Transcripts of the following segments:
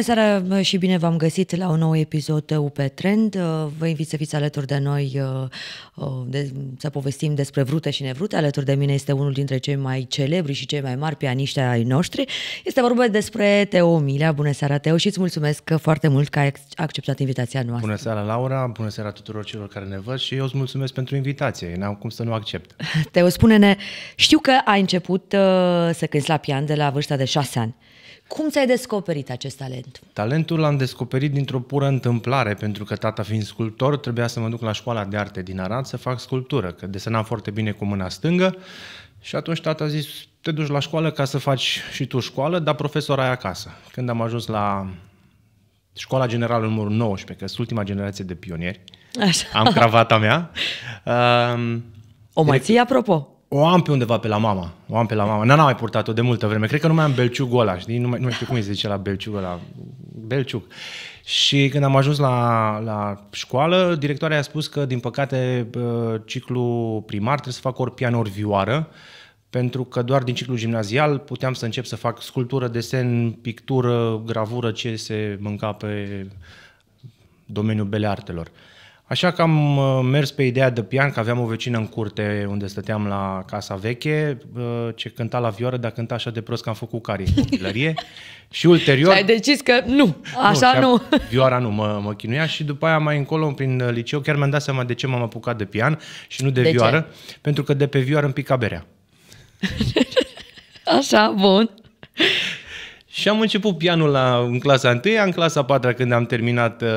Bună seara și bine v-am găsit la un nou episod UP Trend. Uh, vă invit să fiți alături de noi uh, uh, de, să povestim despre vrute și nevrute. Alături de mine este unul dintre cei mai celebri și cei mai mari pianiști ai noștri. Este vorba despre Teo Milea. Bună seara, Teo, și îți mulțumesc foarte mult că ai acceptat invitația noastră. Bună seara, Laura. Bună seara tuturor celor care ne văd și eu îți mulțumesc pentru invitație. N-am cum să nu accept. Teo, spune-ne, știu că ai început să cânti la pian de la vârsta de șase ani. Cum ți-ai descoperit acest talent? Talentul l-am descoperit dintr-o pură întâmplare, pentru că tata fiind sculptor, trebuia să mă duc la școala de arte din Arad să fac sculptură, că desenam foarte bine cu mâna stângă și atunci tata a zis, te duci la școală ca să faci și tu școală, dar profesor ai acasă. Când am ajuns la școala generală numărul 19, că sunt ultima generație de pionieri, Așa. am cravata mea. Um, o mai ții, apropo? o am pe undeva pe la mama. O am pe la mama. N-am mai purtat-o de multă vreme. Cred că nu mai am belciugul ăla, știi? Nu, mai, nu știu cum îi se zice la belciugul ăla. Belciug. Și când am ajuns la, la școală, directoarea a spus că, din păcate, ciclu primar trebuie să fac ori pian, ori vioară, pentru că doar din ciclu gimnazial puteam să încep să fac sculptură, desen, pictură, gravură, ce se mânca pe domeniul beleartelor. artelor. Așa că am uh, mers pe ideea de pian, că aveam o vecină în curte unde stăteam la casa veche, uh, ce cânta la vioară, dar cânta așa de prost că am făcut carie în copilărie. și ulterior... Și ai decis că nu, așa nu. nu. Vioara nu mă, mă chinuia și după aia mai încolo, prin uh, liceu, chiar mi-am dat seama de ce m-am apucat de pian și nu de, de vioară, ce? pentru că de pe vioară îmi pica berea. așa, bun. Și am început pianul la, în clasa 1, în clasa 4 când am terminat uh,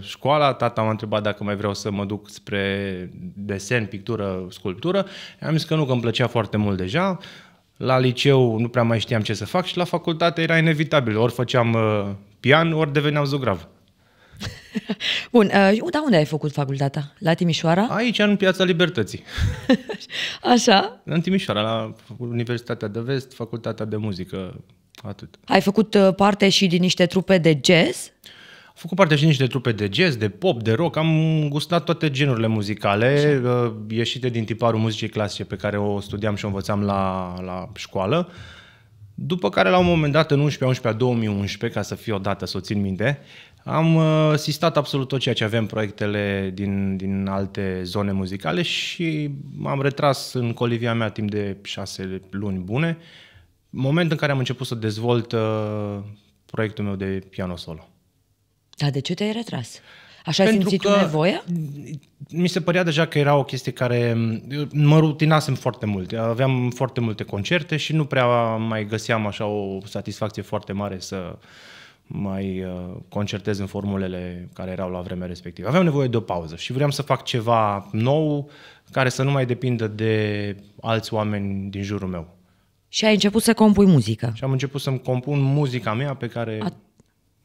școala, tata m-a întrebat dacă mai vreau să mă duc spre desen, pictură, sculptură. am zis că nu, că îmi plăcea foarte mult deja. La liceu nu prea mai știam ce să fac și la facultate era inevitabil. Ori făceam uh, pian, ori deveneam zograv. Bun, uh, dar unde ai făcut facultatea? La Timișoara? Aici, în Piața Libertății. Așa? În Timișoara, la Universitatea de Vest, Facultatea de Muzică, atât. Ai făcut uh, parte și din niște trupe de jazz? Am făcut parte și din niște trupe de jazz, de pop, de rock, am gustat toate genurile muzicale Așa. Uh, ieșite din tiparul muzicii clasice pe care o studiam și o învățam la, la școală. După care, la un moment dat, în 11-a, 11 2011, ca să fie o dată, să o țin minte, am uh, asistat absolut tot ceea ce aveam proiectele din, din alte zone muzicale și m-am retras în colivia mea timp de șase luni bune, moment în care am început să dezvolt uh, proiectul meu de piano solo. Dar de ce te-ai retras? Așa Pentru ai simțit că tu nevoia? Mi se părea deja că era o chestie care mă rutinasem foarte mult. Aveam foarte multe concerte și nu prea mai găseam așa o satisfacție foarte mare să uh, mai uh, concertez în formulele care erau la vremea respectivă. Aveam nevoie de o pauză și vreau să fac ceva nou care să nu mai depindă de alți oameni din jurul meu. Și ai început să compui muzică. Și am început să-mi compun muzica mea pe care A...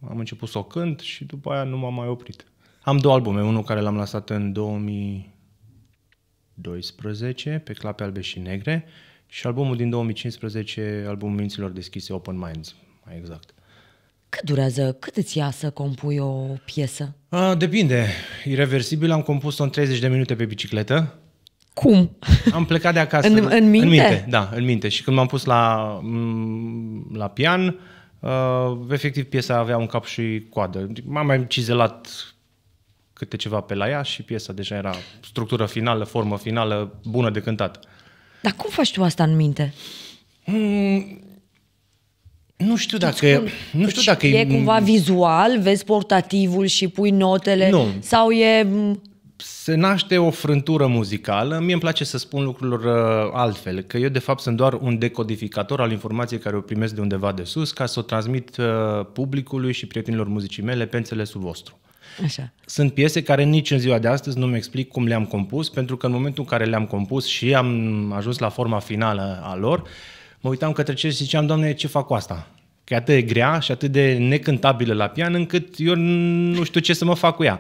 am început să o cânt și după aia nu m-am mai oprit. Am două albume, unul care l-am lansat în 2012 pe clape albe și negre și albumul din 2015, albumul Minților Deschise Open Minds, mai exact. Cât durează, cât îți ia să compui o piesă? A, depinde. Irreversibil am compus-o în 30 de minute pe bicicletă. Cum? Am plecat de acasă. în, în, minte? în minte? Da, în minte. Și când m-am pus la, la pian, uh, efectiv piesa avea un cap și coadă. M-am mai cizelat câte ceva pe la ea și piesa deja era structură finală, formă finală, bună de cântat. Dar cum faci tu asta în minte? Mm, nu știu deci dacă, nu știu deci dacă e, e cumva vizual, vezi portativul și pui notele nu. sau e se naște o frântură muzicală. Mie îmi place să spun lucrurilor uh, altfel, că eu de fapt sunt doar un decodificator al informației care o primesc de undeva de sus ca să o transmit uh, publicului și prietenilor muzicii mele pe înțelesul vostru. Așa. Sunt piese care nici în ziua de astăzi nu-mi explic cum le-am compus, pentru că în momentul în care le-am compus și am ajuns la forma finală a lor, uh, mă uitam către cer și ziceam, Doamne, ce fac cu asta? Că e atât de grea și atât de necântabilă la pian, încât eu nu știu ce să mă fac cu ea.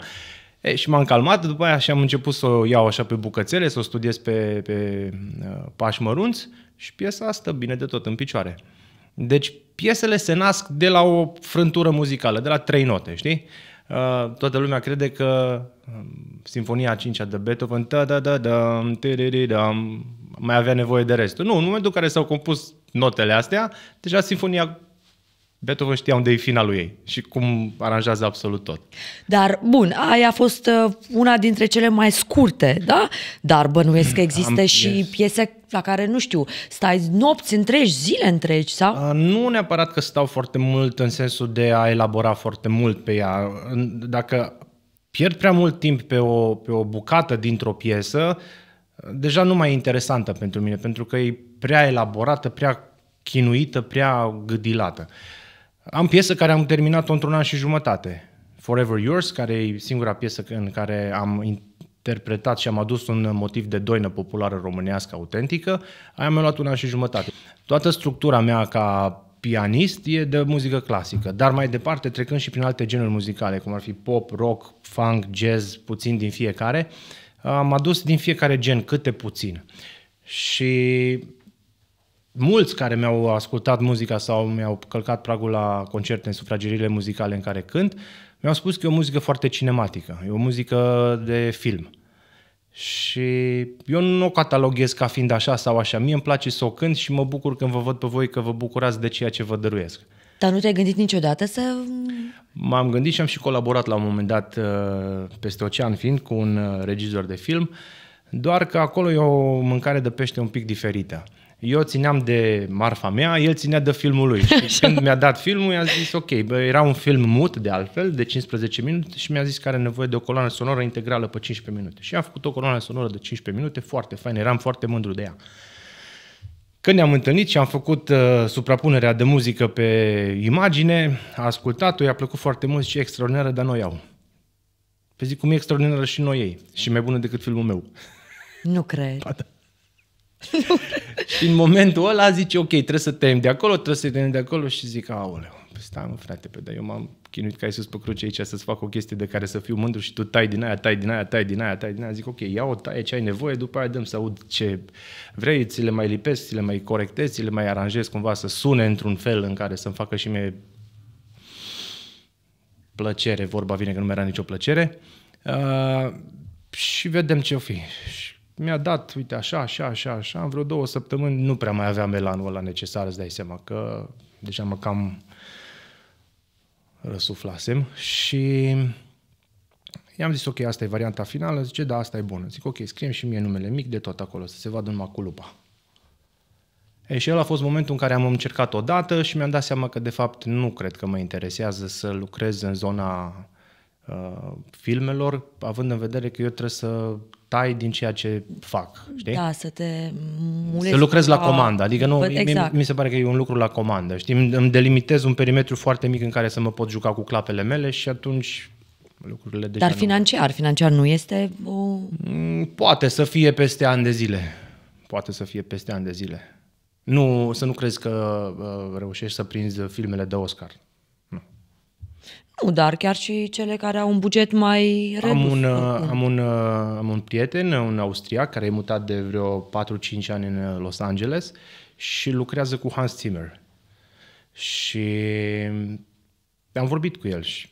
E, și m-am calmat după aia și am început să o iau așa pe bucățele, să o studiez pe, pe uh, pași mărunți și piesa asta bine de tot în picioare. Deci piesele se nasc de la o frântură muzicală, de la trei note, știi? Uh, toată lumea crede că um, sinfonia Sinfonia 5 de Beethoven da da da da mai avea nevoie de restul. Nu, în momentul în care s-au compus notele astea, deja sinfonia Beethoven știa unde e finalul ei și cum aranjează absolut tot. Dar, bun, aia a fost uh, una dintre cele mai scurte, da? Dar bănuiesc că există Am, și yes. piese la care, nu știu, stai nopți întregi, zile întregi, sau? A, uh, nu neapărat că stau foarte mult în sensul de a elabora foarte mult pe ea. Dacă pierd prea mult timp pe o, pe o bucată dintr-o piesă, uh, deja nu mai e interesantă pentru mine, pentru că e prea elaborată, prea chinuită, prea gâdilată. Am piesă care am terminat-o într-un an și jumătate. Forever Yours, care e singura piesă în care am interpretat și am adus un motiv de doină populară românească autentică, aia mi-a luat un an și jumătate. Toată structura mea ca pianist e de muzică clasică, dar mai departe trecând și prin alte genuri muzicale, cum ar fi pop, rock, funk, jazz, puțin din fiecare, uh, am adus din fiecare gen câte puțin. Și mulți care mi-au ascultat muzica sau mi-au călcat pragul la concerte în sufragerile muzicale în care cânt, mi-au spus că e o muzică foarte cinematică, e o muzică de film. Și eu nu o cataloghez ca fiind așa sau așa. Mie îmi place să o cânt și mă bucur când vă văd pe voi că vă bucurați de ceea ce vă dăruiesc. Dar nu te-ai gândit niciodată să... M-am gândit și am și colaborat la un moment dat uh, peste ocean fiind cu un uh, regizor de film, doar că acolo e o mâncare de pește un pic diferită. Eu țineam de marfa mea, el ținea de filmul lui. Și când mi-a dat filmul, i-a zis, ok, bă, era un film mut de altfel, de 15 minute și mi-a zis că are nevoie de o coloană sonoră integrală pe 15 minute. Și am făcut o coloană sonoră de 15 minute, foarte fain, eram foarte mândru de ea. Când ne-am întâlnit și am făcut uh, suprapunerea de muzică pe imagine, a ascultat-o, i-a plăcut foarte mult și extraordinară, dar noi au. Pe zic cum e extraordinară și noi ei. Și mai bună decât filmul meu. Nu cred. Ba, da. și în momentul ăla zice, ok, trebuie să tem de acolo, trebuie să tem de acolo și zic, aoleu păi stai mă frate, pe dar eu m-am chinuit ca Iisus pe cruce aici să-ți fac o chestie de care să fiu mândru și tu tai din aia, tai din aia, tai din aia, tai din aia. Zic, ok, ia o taie ce ai nevoie, după aia dăm să aud ce vrei, ți le mai lipesc, ți le mai corectez, ți le mai aranjez cumva să sune într-un fel în care să-mi facă și mie plăcere, vorba vine că nu mi era nicio plăcere. Uh, și vedem ce o fi. mi-a dat, uite, așa, așa, așa, așa, în vreo două săptămâni nu prea mai aveam elanul ăla necesar, îți dai seama că deja mă cam răsuflasem și i-am zis, ok, asta e varianta finală, zice, da, asta e bună. Zic, ok, scriem și mie numele mic de tot acolo, să se vadă numai cu lupa. E, și el a fost momentul în care am încercat odată și mi-am dat seama că, de fapt, nu cred că mă interesează să lucrez în zona Uh, filmelor, având în vedere că eu trebuie să tai din ceea ce fac, știi? Da, să te mulezi. Să lucrez la comandă, adică nu, exact. mi, mi se pare că e un lucru la comandă, știi? Îmi, îmi delimitez un perimetru foarte mic în care să mă pot juca cu clapele mele și atunci lucrurile deja Dar financiar, nu... financiar nu este o... Mm, poate să fie peste ani de zile. Poate să fie peste ani de zile. Nu, să nu crezi că uh, reușești să prinzi filmele de Oscar. Nu, dar chiar și cele care au un buget mai redus. Uh, am un, am uh, un, am un prieten, uh, un austriac, care e mutat de vreo 4-5 ani în Los Angeles și lucrează cu Hans Zimmer. Și am vorbit cu el și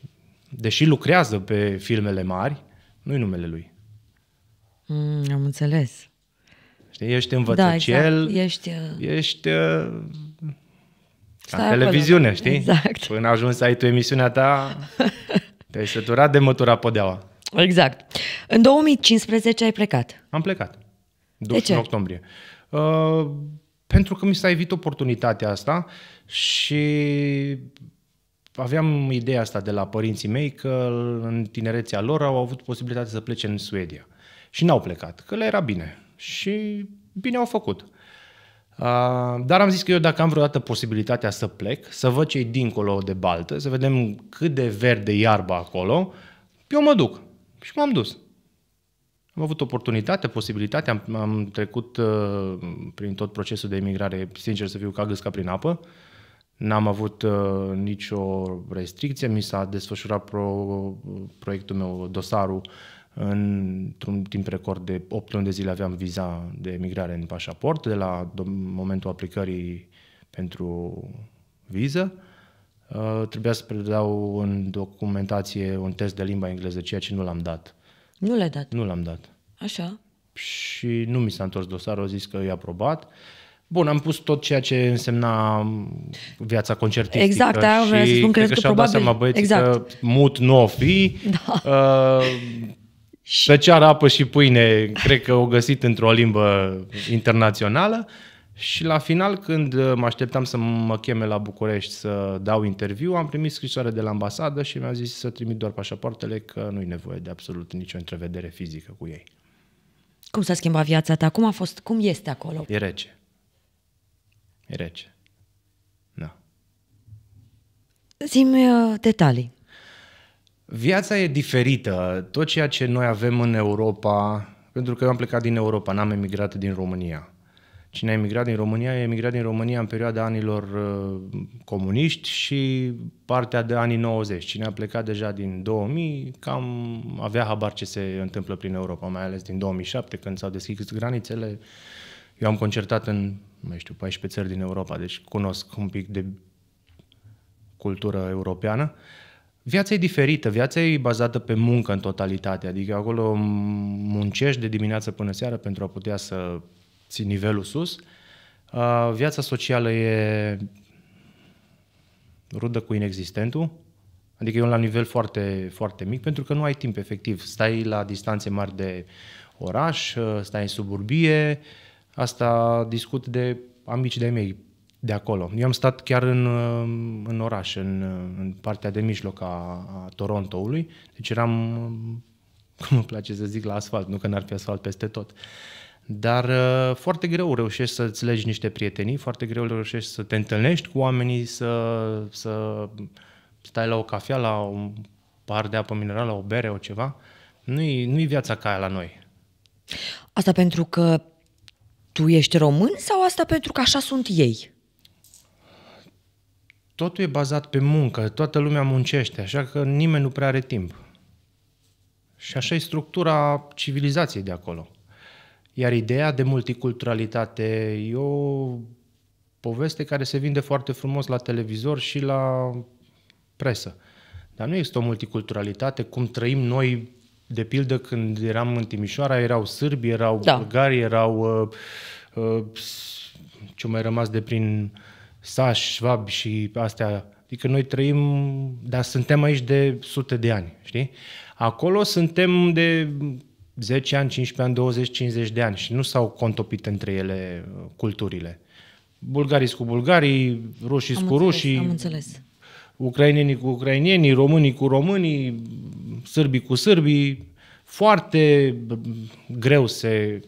deși lucrează pe filmele mari, nu-i numele lui. Mm, am înțeles. Știi, ești învățăcel, da, exact. ești, ești ca în televiziune, acolo, știi? Exact. Până ajuns să ai tu emisiunea ta, te-ai săturat de mătura podeaua. Exact. În 2015 ai plecat. Am plecat. De ce? În octombrie. Uh, pentru că mi s-a evit oportunitatea asta și aveam ideea asta de la părinții mei că în tinerețea lor au avut posibilitatea să plece în Suedia. Și n-au plecat, că le era bine. Și bine au făcut. Uh, Ah, dar am zis că eu dacă am vreodată posibilitatea să plec, să văd ce dincolo de baltă, să vedem cât de verde iarba acolo, eu mă duc. Și m-am dus. Am avut oportunitate, posibilitate, am, am trecut uh, prin tot procesul de emigrare, sincer să fiu ca gâsca prin apă. N-am avut uh, nicio restricție, mi s-a desfășurat pro, proiectul meu, dosarul Într-un timp record de 8 luni de zile aveam viza de emigrare în pașaport, de la momentul aplicării pentru viză. Uh, trebuia să predau în documentație un test de limba engleză, ceea ce nu l-am dat. Nu l-ai dat? Nu l-am dat. Așa. Și nu mi s-a întors dosarul, au zis că e aprobat. Bun, am pus tot ceea ce însemna viața concertistică. Exact, aia da, vreau să spun, cred că, că, Seama, băieții, Exact. că mut nu o fi. Da. Uh, și... Tăceară, apă și pâine, cred că o găsit într-o limbă internațională. Și la final, când uh, mă așteptam să mă cheme la București să dau interviu, am primit scrisoare de la ambasadă și mi-a zis să trimit doar pașapoartele, că nu-i nevoie de absolut nicio întrevedere fizică cu ei. Cum s-a schimbat viața ta? Cum a fost? Cum este acolo? E rece. E rece. Da. Zim uh, detalii. Viața e diferită. Tot ceea ce noi avem în Europa, pentru că eu am plecat din Europa, n-am emigrat din România. Cine a emigrat din România, a emigrat din România în perioada anilor uh, comuniști și partea de anii 90. Cine a plecat deja din 2000, cam avea habar ce se întâmplă prin Europa, mai ales din 2007, când s-au deschis granițele. Eu am concertat în, nu știu, 14 țări din Europa, deci cunosc un pic de cultură europeană. Uh, Viața e diferită, viața e bazată pe muncă în totalitate, adică acolo muncești de dimineață până seară pentru a putea să ții nivelul sus. viața socială e rudă cu inexistentul, adică e un la nivel foarte, foarte mic pentru că nu ai timp efectiv. Stai la distanțe mari de oraș, stai în suburbie, asta discut de amici de mei de acolo. Eu am stat chiar în, în oraș, în, în partea de mijloc a, a Torontoului, deci eram, cum îmi place să zic, la asfalt, nu că n-ar fi asfalt peste tot. Dar uh, foarte greu reușești să-ți legi niște prietenii, foarte greu reușești să te întâlnești cu oamenii, să, să stai la o cafea, la un par de apă minerală, o bere, o ceva. Nu-i, nu-i viața ca aia la noi. Asta pentru că tu ești român sau asta pentru că așa sunt ei? totul e bazat pe muncă, toată lumea muncește, așa că nimeni nu prea are timp. Și așa e structura civilizației de acolo. Iar ideea de multiculturalitate e o poveste care se vinde foarte frumos la televizor și la presă. Dar nu există o multiculturalitate cum trăim noi, de pildă, când eram în Timișoara, erau sârbi, erau da. bulgari, erau uh, uh, ce mai rămas de prin uh, Saș, Schwab și astea. Adică noi trăim, dar suntem aici de sute de ani, știi? Acolo suntem de 10 ani, 15 ani, 20, 50 de ani și nu s-au contopit între ele uh, culturile. Bulgarii cu bulgarii, rușii am cu înțeles, rușii. Am înțeles. ucrainienii cu ucrainienii, românii cu românii, sârbii cu sârbii. Foarte uh, greu se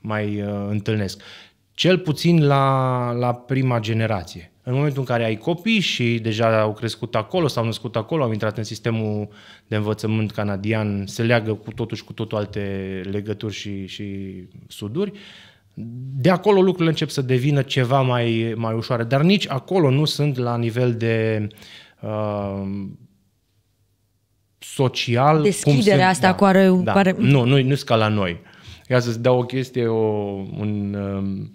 mai uh, întâlnesc. Cel puțin la, la prima generație. În momentul în care ai copii și deja au crescut acolo, s-au născut acolo, au intrat în sistemul de învățământ canadian, se leagă cu totuși cu totul alte legături și, și suduri, de acolo lucrurile încep să devină ceva mai, mai ușoare, dar nici acolo nu sunt la nivel de uh, social. Deschiderea cum se, asta da, cu are, da, pare... Nu, nu, nu ca la noi. Ia să-ți dau o chestie, o, un... Uh,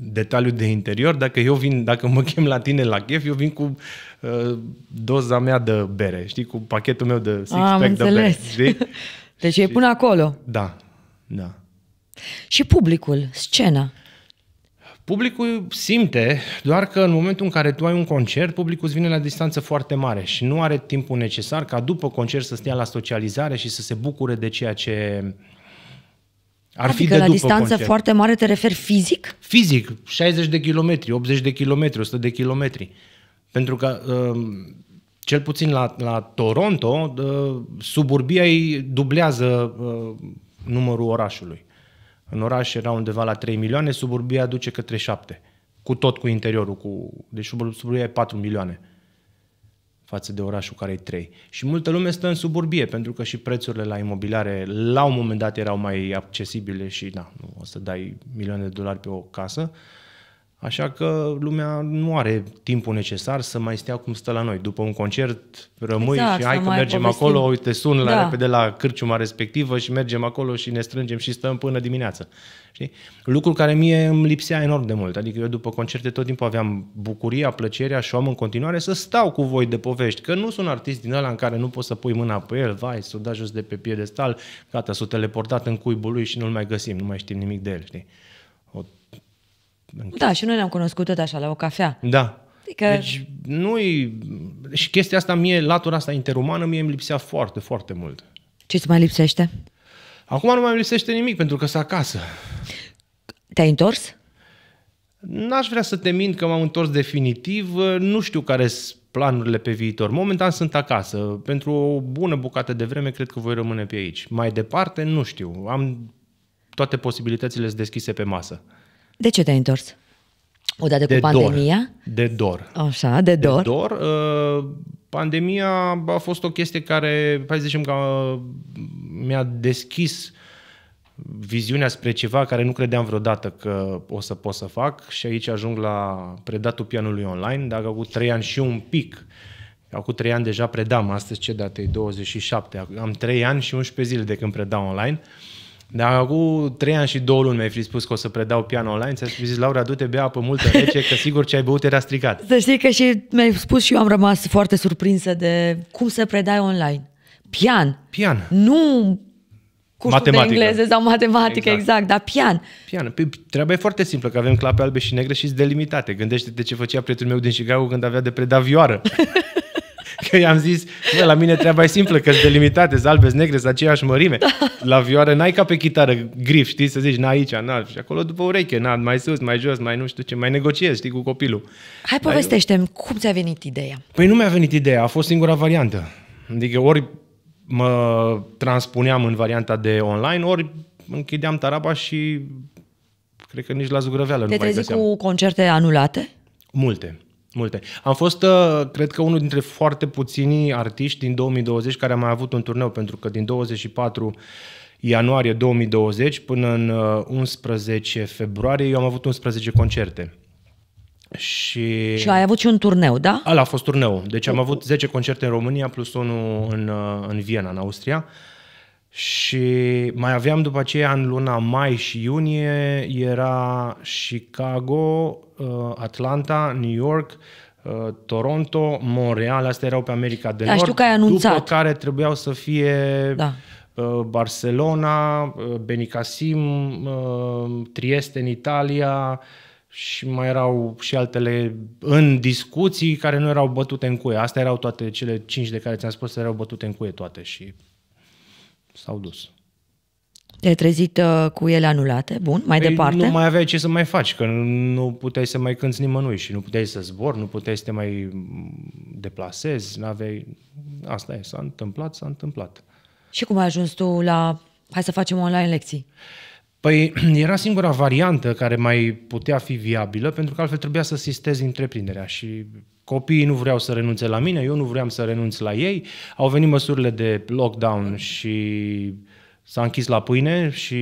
detaliu de interior, dacă eu vin, dacă mă chem la tine la chef, eu vin cu uh, doza mea de bere, știi, cu pachetul meu de six-pack de înțeles. bere. Știi? Deci e până acolo. Da, da. Și publicul, scena. Publicul simte, doar că în momentul în care tu ai un concert, publicul îți vine la distanță foarte mare și nu are timpul necesar ca după concert să stea la socializare și să se bucure de ceea ce uh, ar adică fi de la după distanță concert. foarte mare te referi fizic? Fizic, 60 de kilometri, 80 de kilometri, 100 de kilometri. Pentru că, um, cel puțin la, la Toronto, uh, suburbia îi dublează uh, numărul orașului. În oraș era undeva la 3 milioane, suburbia duce către 7. Cu tot cu interiorul, cu... deci suburbia e 4 milioane față de orașul care e 3. Și multă lume stă în suburbie, pentru că și prețurile la imobiliare la un moment dat erau mai accesibile și, da, nu o să dai milioane de dolari pe o casă, uh, Așa că lumea nu are timpul necesar să mai stea cum stă la noi. După un concert rămâi exact, și hai că mergem povestim. acolo, uite, sun da. la repede la cârciuma respectivă și mergem acolo și ne strângem și stăm până dimineață. Știi? Lucru care mie îmi lipsea enorm de mult. Adică eu după concerte tot timpul aveam bucuria, plăcerea și o am în continuare să stau cu voi de povești. Că nu sunt artist din ăla în care nu poți să pui mâna pe el, vai, să o dai jos de pe piedestal, gata, s-o teleportat în cuibul lui și nu-l mai găsim, nu mai știm nimic de el. Știi? Da, și noi ne-am cunoscut tot așa, la o cafea. Da. Adică... Deci nu Și chestia asta mie, latura asta interumană, mie îmi lipsea foarte, foarte mult. Ce îți mai lipsește? Acum nu mai lipsește nimic, pentru că s acasă. Te-ai întors? N-aș vrea să te mint că m-am întors definitiv. Nu știu care sunt planurile pe viitor. Momentan sunt acasă. Pentru o bună bucată de vreme cred că voi rămâne pe aici. Mai departe, nu știu. Am toate posibilitățile deschise pe masă. De ce te-ai întors? Odată de cu pandemia? Dor. De dor. Așa, de dor. De dor. Uh, pandemia a fost o chestie care, hai să zicem că uh, mi-a deschis viziunea spre ceva care nu credeam vreodată că o să pot să fac și aici ajung la predatul pianului online. Dacă cu trei ani și un pic, acum trei ani deja predam, astăzi ce dată e? 27. Am trei ani și 11 zile de când predau online. Uh, dar acum trei ani și două luni mi-ai fi spus că o să predau pian online, ți-aș fi zis, Laura, du-te, bea apă multă rece, că sigur ce ai băut era stricat. Să știi că și mi-ai spus și eu am rămas foarte surprinsă de cum să predai online. Pian. Pian. Nu cursuri matematică. de engleză sau matematică, exact, exact dar pian. Pian. P- păi, treaba e foarte simplă, că avem clape albe și negre și sunt delimitate. Gândește-te ce făcea prietenul meu din Chicago când avea de predat vioară. Că i-am zis, bă, la mine treaba e simplă, că sunt delimitate, sunt albe, negre, sunt aceeași mărime. Da. La vioară n-ai ca pe chitară grif, știi, să zici, n aici, n și acolo după ureche, n mai sus, mai jos, mai nu știu ce, mai negociezi, știi, cu copilul. Hai povestește-mi, cum ți-a venit ideea? Păi nu mi-a venit ideea, a fost singura variantă. Adică ori mă transpuneam în varianta de online, ori închideam taraba și cred că nici la zugrăveală Te nu mai găseam. Te cu concerte anulate? Multe. Multe. Am fost, uh, cred că, unul dintre foarte puțini artiști din 2020 care am mai avut un turneu, pentru că din 24 ianuarie 2020 până în 11 uh, februarie eu am avut 11 concerte. Și... și ai avut și un turneu, da? Ala a fost turneu. Deci am avut 10 concerte în România plus unul în, uh, în Viena, în Austria. Uh, și mai aveam după aceea în luna mai și iunie era Chicago, uh, Atlanta, New York, uh, Toronto, Montreal, astea erau pe America de da, Nord. Știu că ai anunțat. După care trebuiau să fie da. Uh, Barcelona, Benicassim, Trieste în Italia și mai erau și altele în discuții care nu erau bătute în cuie. Astea erau toate cele cinci de care ți-am spus, erau bătute în cuie toate și s-au dus. Te-ai trezit uh, cu ele anulate? Bun, mai păi departe? Nu mai aveai ce să mai faci, că nu puteai să mai cânți nimănui și nu puteai să zbor, nu puteai să te mai deplasezi, nu aveai... Asta e, s-a întâmplat, s-a întâmplat. Și cum ai ajuns tu la... Hai să facem online lecții. Păi era singura variantă care mai putea fi viabilă, pentru că altfel trebuia să sistezi întreprinderea și Copiii nu vreau să renunțe la mine, eu nu vreau să renunț la ei. Au venit măsurile de lockdown și s-a închis la pâine și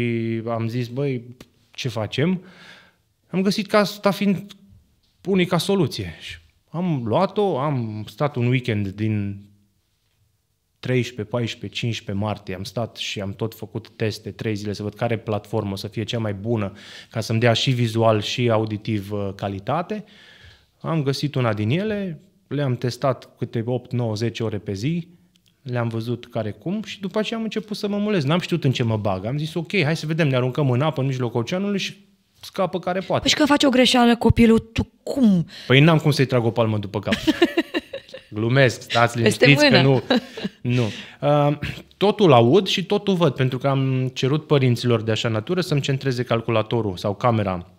am zis, băi, ce facem? Am găsit că asta fiind unica soluție. Și am luat-o, am stat un weekend din 13, 14, 15 martie am stat și am tot făcut teste trei zile să văd care platformă să fie cea mai bună ca să-mi dea și vizual și auditiv uh, calitate. Uh, am găsit una din ele, le-am testat câte 8, 9, 10 ore pe zi, le-am văzut care cum și după aceea am început să mă mulez. N-am știut în ce mă bag. Am zis, ok, hai să vedem, ne aruncăm în apă în mijlocul oceanului și scapă care poate. Păi și că faci o greșeală copilul, tu cum? Păi n-am cum să-i trag o palmă după cap. Glumesc, stați liniștiți că nu. nu. Uh, totul aud și totul văd, pentru că am cerut părinților de așa natură să-mi centreze calculatorul sau camera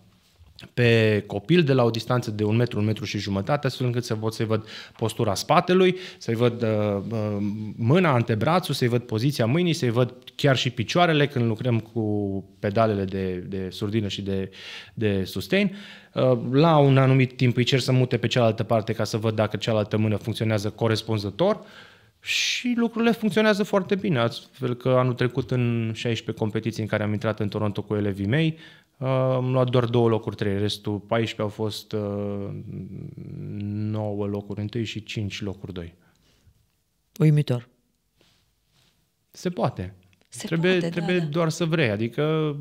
pe copil de la o distanță de un metru, un metru și jumătate, astfel încât să pot să-i văd postura spatelui, să-i văd uh, uh, mâna, antebrațul, să-i văd poziția mâinii, să-i văd chiar și picioarele când lucrăm cu pedalele de, de surdină și de, de sustain. Uh, la un anumit timp îi cer să mute pe cealaltă parte ca să văd dacă cealaltă mână funcționează corespunzător și lucrurile funcționează foarte bine, astfel că anul trecut în 16 competiții în care am intrat în Toronto cu elevii mei, Uh, am luat doar două locuri, trei. Restul, 14 au fost uh, 9 locuri întâi și 5 locuri doi. Uimitor. Se poate. Se trebuie poate, da, trebuie da, da. doar să vrei. Adică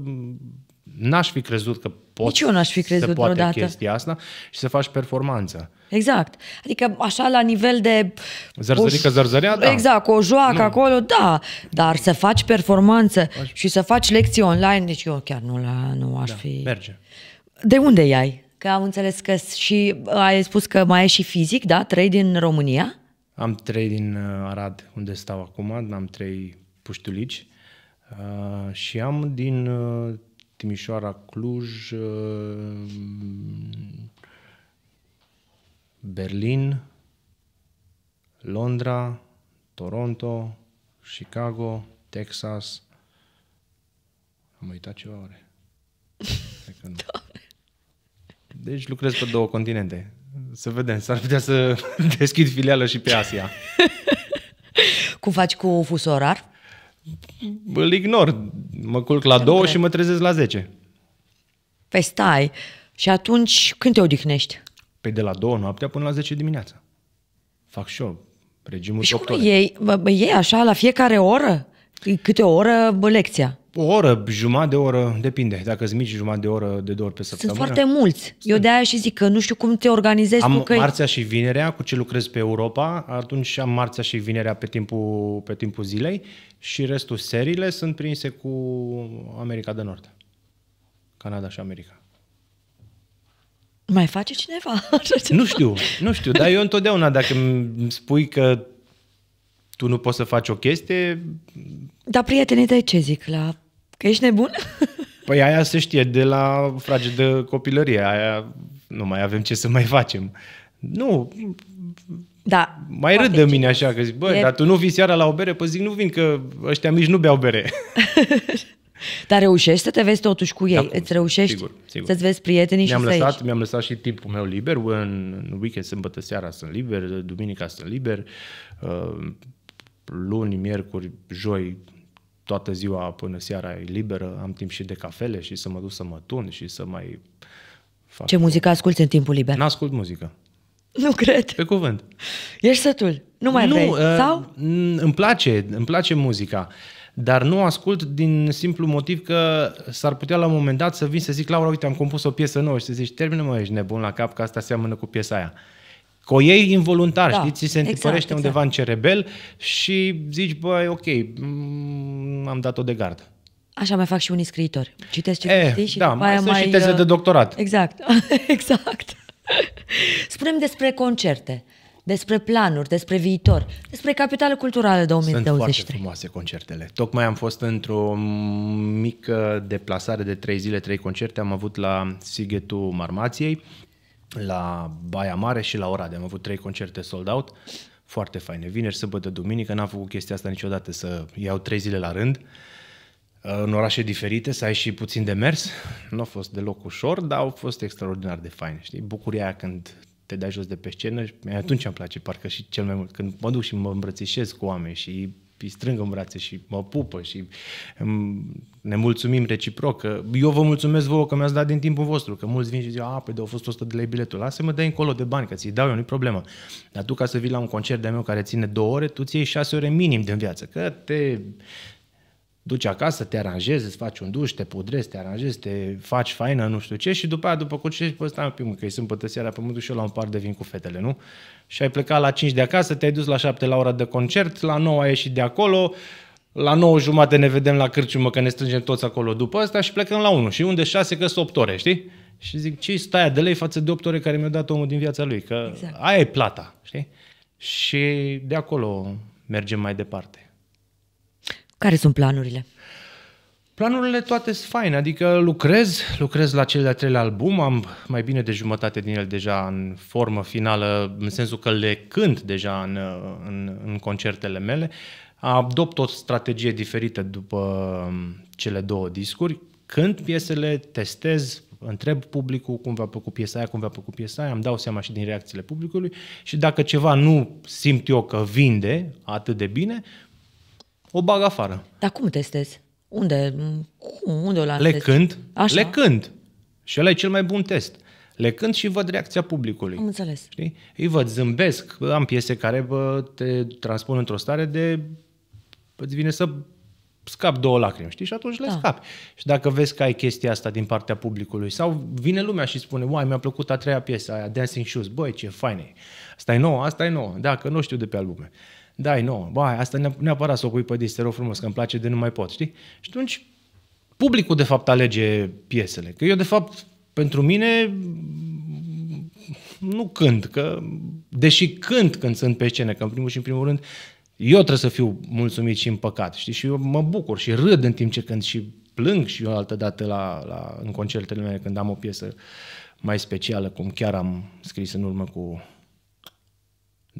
n-aș fi crezut că pot Nici eu n-aș fi crezut să poate chestia asta și să faci performanță. Exact. Adică așa la nivel de... Zărzărică, o... zărzărea, da. Exact, o joacă nu. acolo, da. Dar să faci performanță aș... și să faci lecții online, deci eu chiar nu, la, nu aș da, fi... Merge. De unde ai? Că am înțeles că și ai spus că mai ai și fizic, da? Trei din România? Am trei din uh, Arad, unde stau acum, am trei puștulici uh, și am din uh, Timișoara, Cluj, uh, Berlin, Londra, Toronto, Chicago, Texas. Am uitat ceva ore. Deci lucrez pe două continente. Să vedem, s-ar putea să deschid filială și pe Asia. Cum faci cu fusorar? orar? îl ignor. Mă culc la două și mă trezesc la 10. Păi stai. Și atunci când te odihnești? Pe păi de la două noaptea până la 10 dimineața. Fac și eu regimul și 8 ore. Și cum ei, E așa la fiecare oră? Câte o oră lecția? o oră, jumătate de oră, depinde. Dacă îți mici, jumătate de oră, de două ori pe săptămână. Sunt foarte mulți. Sunt. Eu de aia și zic că nu știu cum te organizezi am că marțea și vinerea, cu ce lucrez pe Europa, atunci am marțea și vinerea pe timpul, pe timpul zilei și restul seriile sunt prinse cu America de Nord. Canada și America. Mai face cineva Nu știu, nu știu, dar eu întotdeauna dacă îmi spui că tu nu poți să faci o chestie... Dar prietenii de ce zic la Că ești nebun? Păi aia se știe de la frage de copilărie, aia nu mai avem ce să mai facem. Nu, da. Mai râd de mine așa, că zic, bă, e... dar tu nu vii seara la o bere? Păi zic, nu vin, că ăștia mici nu beau bere. dar reușești să te vezi totuși cu ei? Da, Îți reușești sigur, sigur. să-ți vezi prietenii mi-am și lăsat, să ieși. Mi-am lăsat și timpul meu liber. În weekend, sâmbătă seara sunt liber, duminica sunt liber, uh, luni, miercuri, joi toată ziua până seara e liberă, am timp și de cafele și să mă duc să mă tun și să mai fac... Ce muzică asculti în timpul liber? N-ascult muzică. Nu cred. Pe cuvânt. Ești sătul. Nu mai nu, vrei. Uh, Sau? Îmi place, îmi place muzica. Dar nu ascult din simplu motiv că s-ar putea la un moment dat să vin să zic, Laura, uite, am compus o piesă nouă și să zici, termină mă, ești nebun la cap, că asta seamănă cu piesa aia. Că o iei involuntar, da, știi? Ți se exact, întipărește exact, undeva exact. în cerebel și zici, băi, ok, mm, am dat-o de gardă. Așa mai fac și unii scriitori. Citesc ce eh, știi și da, mai sunt mai, și teze uh, de doctorat. Exact, exact. Spunem despre concerte, despre planuri, despre viitor, despre Capitală Culturală 2023. Sunt foarte frumoase concertele. Tocmai am fost într-o mică deplasare de trei zile, trei concerte. Am avut la Sighetul Marmației, la Baia Mare și la Oradea. Am avut trei concerte sold out, foarte faine. Vineri, sâmbătă, duminică, n-am făcut chestia asta niciodată, să iau trei zile la rând în orașe diferite, să ai și puțin de mers. Nu a fost deloc ușor, dar au fost extraordinar de faine, știi? Bucuria aia când te dai jos de pe scenă, atunci îmi place parcă și cel mai mult, când mă duc și mă îmbrățișez cu oameni și îi strâng în brațe și mă pupă și mm, ne mulțumim reciproc. Eu vă mulțumesc vouă că mi-ați dat din timpul vostru, că mulți vin și zic, a, păi de au fost 100 de lei biletul, lasă-mă dai încolo de bani, că ți-i dau eu, nu-i problemă. Dar tu ca să vii la un concert de-a meu care ține două ore, tu ți iei șase ore minim din viață, că te duci acasă, te aranjezi, îți faci un duș, te pudrezi, te aranjezi, te faci faină, nu știu ce, și după aia, după cucești, păi stai mă, că îi sunt pătă seara, pe mă și eu la un par de vin cu fetele, nu? Și ai plecat la 5 de acasă, te-ai dus la 7 la ora de concert, la 9 ai ieșit de acolo, la 9 jumate ne vedem la cârciumă, că ne strângem toți acolo după asta și plecăm la 1. Și unde 6, că sunt 8 ore, știi? Și zic, ce stai de lei față de 8 ore care mi-a dat omul din viața lui? Că exact. aia e plata, știi? Și de acolo mergem mai departe. Care sunt planurile? Planurile toate sunt faine, adică lucrez, lucrez la cel de-al treilea album, am mai bine de jumătate din el deja în formă finală, în sensul că le cânt deja în, în, în concertele mele. Adopt o strategie diferită după um, cele două discuri, cânt piesele, testez, întreb publicul cum v-a plăcut piesa aia, cum v-a plăcut piesa aia, îmi dau seama și din reacțiile publicului și dacă ceva nu simt eu că vinde atât de bine, o bag afară. Dar cum testezi? Unde? Cum? Unde o lansezi? Le cânt, Așa. le cânt. Și ăla e cel mai bun test. Le cânt și văd reacția publicului. Am înțeles. Știi? Îi văd, zâmbesc. Am piese care bă, te transpun într-o stare de... Îți vine să scap două lacrimi, știi? Și atunci le da. scapi. Și dacă vezi că ai chestia asta din partea publicului, sau vine lumea și spune, uai, mi-a plăcut a treia piesă, aia, Dancing Shoes, băi, ce faine! Asta e nouă, asta e nouă, da, că nu știu de pe albume. Uh, dai nouă, ba, asta neapărat să o pui pe disc, te rog frumos, că îmi place de nu mai pot, știi? Și atunci publicul de fapt alege piesele. Că eu de fapt, pentru mine, nu cânt, că deși cânt când sunt pe scenă, că în primul și în primul rând eu trebuie să fiu mulțumit și împăcat, știi? Și eu mă bucur și râd în timp ce cânt și plâng și eu altă dată la, la, în concertele mele când am o piesă mai specială, cum chiar am scris în urmă cu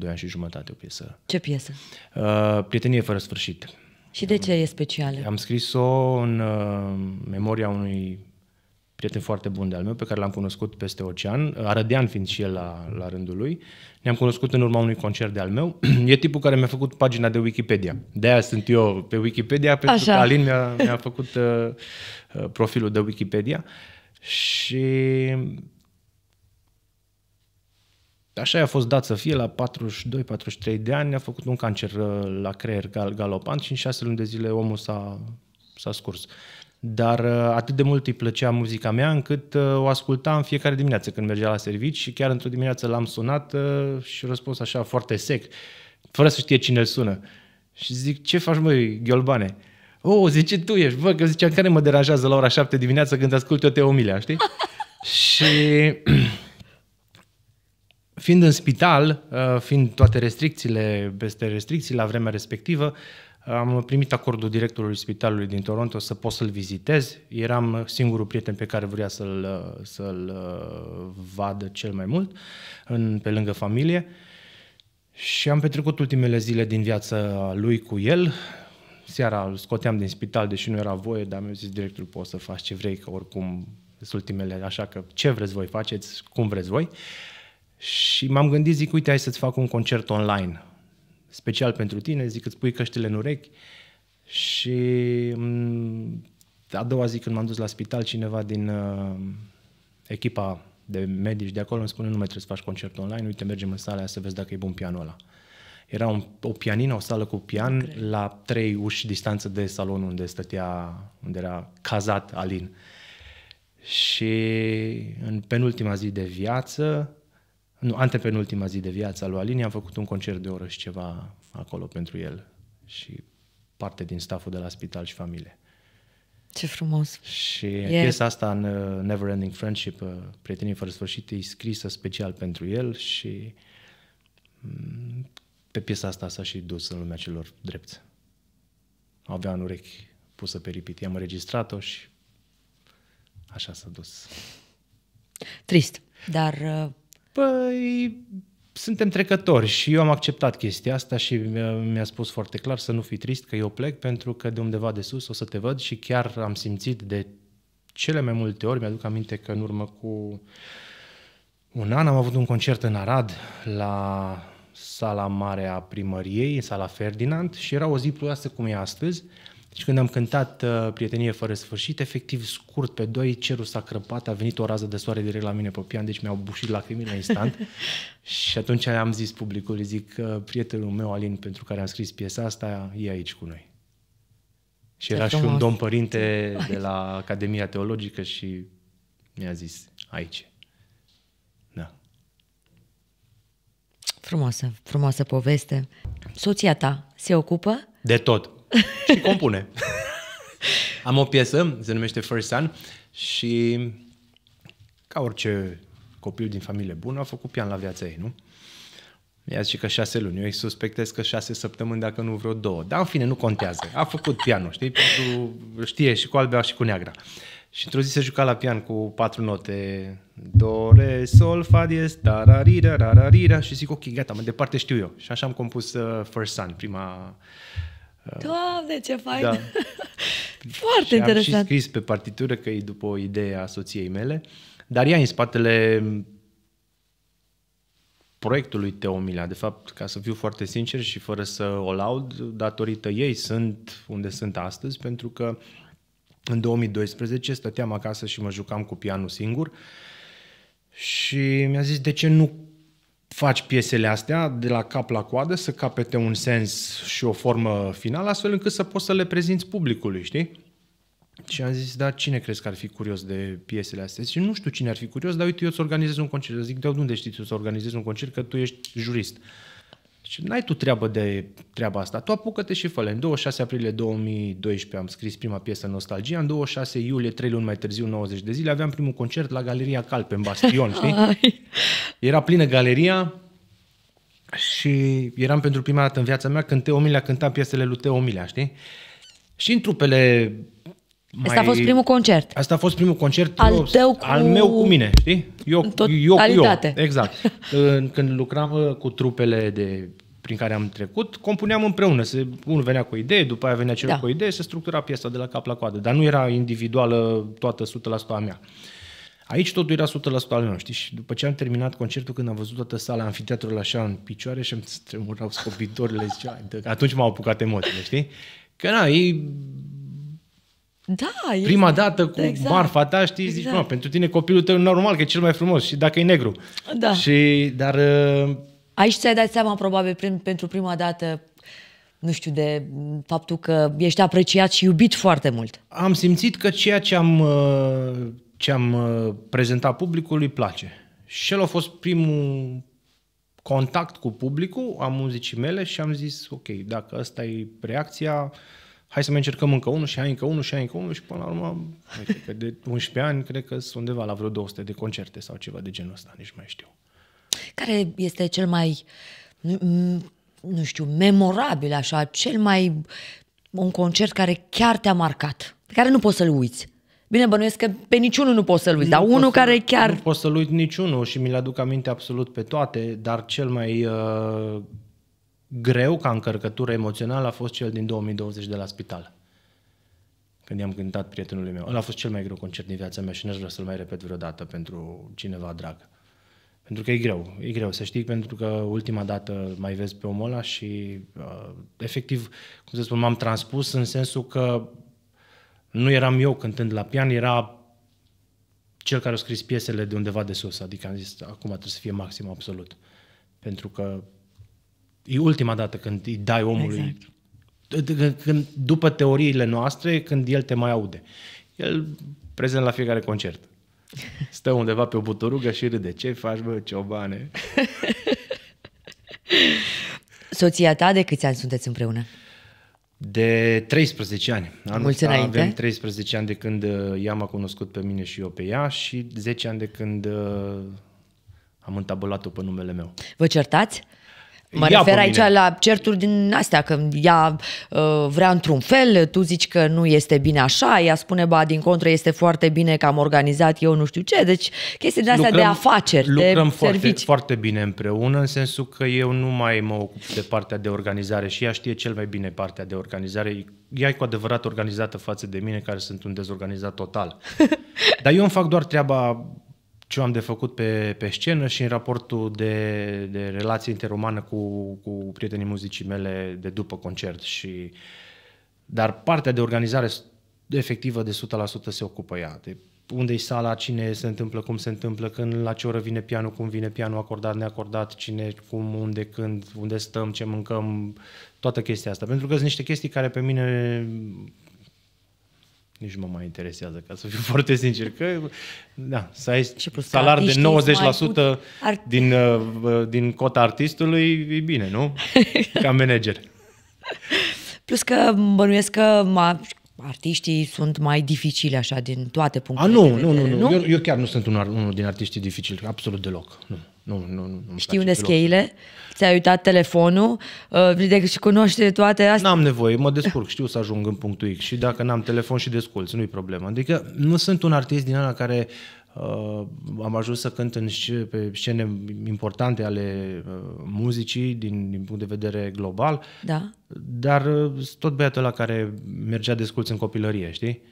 doi ani și jumătate o piesă. Ce piesă? Uh, Prietenie fără sfârșit. Și de ce e specială? Am scris-o în uh, memoria unui prieten foarte bun de-al meu, pe care l-am cunoscut peste ocean, uh, arădean fiind și el la, la rândul lui. Ne-am cunoscut în urma unui concert de-al meu. E tipul care mi-a făcut pagina de Wikipedia. De-aia sunt eu pe Wikipedia, Așa. că Alin mi-a, mi-a făcut uh, uh profilul de Wikipedia. Și Așa i-a fost dat să fie, la 42-43 de ani a făcut un cancer uh, la creier gal, galopant și în șase luni de zile omul s-a, s-a scurs. Dar uh, atât de mult îi plăcea muzica mea încât uh, o asculta în fiecare dimineață când mergea la servici și chiar într-o dimineață l-am sunat și răspuns așa foarte sec, fără să știe cine îl sună. Și zic, ce faci măi, Gheolbane? O, oh, zice, tu ești, bă, că ziceam, care mă deranjează la ora 7 dimineața când ascult eu omilea, știi? și fiind în spital, uh, fiind toate restricțiile peste restricții la vremea respectivă, am primit acordul directorului spitalului din Toronto să pot să-l vizitez. Eram singurul prieten pe care vrea să-l, uh, să-l uh, vadă cel mai mult, în, pe lângă familie. Și am petrecut ultimele zile din viața lui cu el. Seara îl scoteam din spital, deși nu era voie, dar mi-a zis directorul, poți să faci ce vrei, că oricum sunt ultimele, așa că ce vreți voi faceți, cum vreți voi. Uh, și m-am gândit, zic, uite, hai să-ți fac un concert online, special pentru tine, zic, îți pui căștile în urechi. Și mm, a doua zi când m-am dus la spital, cineva din uh, echipa de medici de acolo îmi spune, nu mai trebuie să faci concert online, uite, mergem în sala să vezi dacă e bun pianul ăla. Era un, o pianină, o sală cu pian, Cred. la trei uși distanță de salonul unde stătea, unde era cazat Alin. Și în penultima zi de viață, nu, antepenultima zi de viață a lui Alin, am făcut un concert de oră și ceva acolo pentru el și parte din staful de la spital și familie. Ce frumos! Și yeah. piesa asta, în uh, Never Ending Friendship, uh, Prietenii fără sfârșit, e scrisă special pentru el și mm, pe piesa asta s-a și dus în lumea celor drepți. Avea în urechi pusă pe ripit. i-am înregistrat-o și așa s-a dus. Trist, dar uh, Păi, suntem trecători și eu am acceptat chestia asta și mi-a spus foarte clar să nu fii trist că eu plec pentru că de undeva de sus o să te văd și chiar am simțit de cele mai multe ori, mi-aduc aminte că în urmă cu un an am avut un concert în Arad la sala mare a primăriei, sala Ferdinand și era o zi ploioasă cum e astăzi deci când am cântat uh, Prietenie fără sfârșit, efectiv scurt pe doi, cerul s-a crăpat, a venit o rază de soare direct la mine pe pian, deci mi-au bușit lacrimile la instant. și atunci am zis publicului, zic, uh, prietenul meu, Alin, pentru care am scris piesa asta, e aici cu noi. Și Ce era frumos. și un domn părinte de la Academia Teologică și mi-a zis, aici. Da. Frumoasă, frumoasă poveste. Soția ta se ocupă? De tot și compune. Am o piesă, se numește First Sun și ca orice copil din familie bună a făcut pian la viața ei, nu? Ea zice că șase luni. Eu îi suspectez că șase săptămâni, dacă nu vreo două. Dar în fine, nu contează. A făcut pianul, știi? Pentru, știe și cu albea și cu neagra. Și într-o zi se juca la pian cu patru note. Do, re, sol, fa, diez, tararira, rararira. Și zic, ok, gata, mă departe știu eu. Și așa am compus uh, First Sun, prima Doamne, ce fain! Da. Foarte și interesant. Am și scris pe partitură că e după o idee a soției mele, dar ea în spatele proiectului Teomila. De fapt, ca să fiu foarte sincer și fără să o laud, datorită ei sunt unde sunt astăzi, pentru că în 2012 stăteam acasă și mă jucam cu pianul singur și mi-a zis de ce nu faci piesele astea de la cap la coadă, să capete un sens și o formă finală, astfel încât să poți să le prezinți publicului, știi? Și am zis, da, cine crezi că ar fi curios de piesele astea? Și nu știu cine ar fi curios, dar uite, eu îți organizez un concert. zic, de unde știi să organizezi un concert, că tu ești jurist. Uh, Zice, n-ai tu treabă de treaba asta, tu apucă-te și fă În 26 aprilie 2012 am scris prima piesă Nostalgia, în 26 iulie, 3 luni mai târziu, 90 de zile, aveam primul concert la Galeria Calpe, în Bastion, știi? Era plină galeria și eram pentru prima dată în viața mea când Teo Milea cânta piesele lui Teo Milea, știi? Și în trupele mai... Asta a fost primul concert. Asta a fost primul concert al, eu, tău cu... al meu cu mine, știi? Eu, Tot eu cu eu. Exact. Când lucram uh, cu trupele de prin care am trecut, compuneam împreună. Se, unul venea cu o idee, după aia venea celălalt da. cu o idee, se structura piesa de la cap la coadă. Dar nu era individuală toată 100% a mea. Aici totul era 100% al meu, știi? Și după ce am terminat concertul, când am văzut toată sala amfiteatrul așa în picioare și îmi tremurau scopitorile, zicea, atunci m-au apucat emoțiile, știi? Că na, e... da, prima e, dată cu exact, marfa ta, știi, exact. zici, pentru tine copilul tău e normal că e cel mai frumos și dacă e negru. Da. Și, dar Aici ți-ai dat seama, probabil, prin, pentru prima dată, nu știu, de faptul că ești apreciat și iubit foarte mult. Am simțit că ceea ce am, uh, ce am uh, prezentat publicului place. Și el a fost primul contact cu publicul a muzicii mele și am zis, ok, dacă asta e reacția, hai să mai încercăm încă unul și hai încă unul și hai încă unul și până la urmă, uite, de 11 ani, cred că sunt undeva la vreo 200 de concerte sau ceva de genul ăsta, nici mai știu. Care este cel mai, nu știu, memorabil așa, cel mai, un concert care chiar te-a marcat, pe care nu poți să-l uiți? Bine, bănuiesc că pe niciunul nu poți să-l uiți, nu dar unul să, care chiar... Nu poți să-l uit niciunul și mi-l aduc aminte absolut pe toate, dar cel mai uh, greu ca încărcătură emoțională a fost cel din 2020 de la spital. Când i-am cântat prietenului meu. Ăla a fost cel mai greu concert din viața mea și n-aș vrea să-l mai repet vreodată pentru cineva drag. Pentru că e greu, e greu să știi, pentru că ultima dată mai vezi pe omul ăla și uh, efectiv, cum să spun, m-am transpus în sensul că nu eram eu cântând la pian, era cel care a scris piesele de undeva de sus, adică am zis, acum trebuie să fie maxim absolut. Pentru că e ultima dată când îi dai omului, exact. când, după teoriile noastre, când el te mai aude. El prezent la fiecare concert. Stă undeva pe o buturugă și râde. Ce faci, bă, ciobane? Soția ta, de câți ani sunteți împreună? De 13 ani. Anul Mulți înainte. Avem 13 ani de când ea uh, m-a cunoscut pe mine și eu pe ea și 10 ani de când uh, am întabulat-o pe numele meu. Vă certați? Mă ia refer aici la certuri din astea, că ea uh, vrea într-un fel, tu zici că nu este bine așa, ea spune, ba, din contră, este foarte bine că am organizat eu nu știu ce. Deci chestii din astea lucrăm, de afaceri, lucrăm de foarte, servicii. foarte bine împreună, în sensul că eu nu mai mă ocup de partea de organizare și ea știe cel mai bine partea de organizare. Ea e cu adevărat organizată față de mine, care sunt un dezorganizat total. Dar eu îmi fac doar treaba ce am de făcut pe, pe scenă și în raportul de, de relație interumană cu, cu prietenii muzicii mele de după concert. Și, dar partea de organizare efectivă de 100% se ocupă ea. De unde e sala, cine se întâmplă, cum se întâmplă, când, la ce oră vine pianul, cum vine pianul, acordat, neacordat, cine, cum, unde, când, unde stăm, ce mâncăm, toată chestia asta. Pentru că sunt niște chestii care pe mine nici mă mai interesează, ca să fiu foarte sincer, că da, să ai și plus salar de 90% put... Art... din, uh, uh, din cota artistului, e bine, nu? Ca manager. plus că bănuiesc că artiștii sunt mai dificili așa din toate punctele A, nu, de vedere, nu, nu, nu, nu. Eu, eu chiar nu sunt un, unul din artiștii dificili, absolut deloc, nu. Nu, nu, nu. Știi unde cheile? ți a uitat telefonul? Uh, și cunoaște toate astea? N-am nevoie, mă descurc, știu să ajung în punctul X și dacă n-am telefon și desculț, nu-i problemă. Adică nu sunt un artist din ala care Uh, am ajuns să cânt în, pe scene importante ale uh, muzicii din, din punct de vedere global, da. dar uh, tot băiatul la care mergea desculț în copilărie, știi?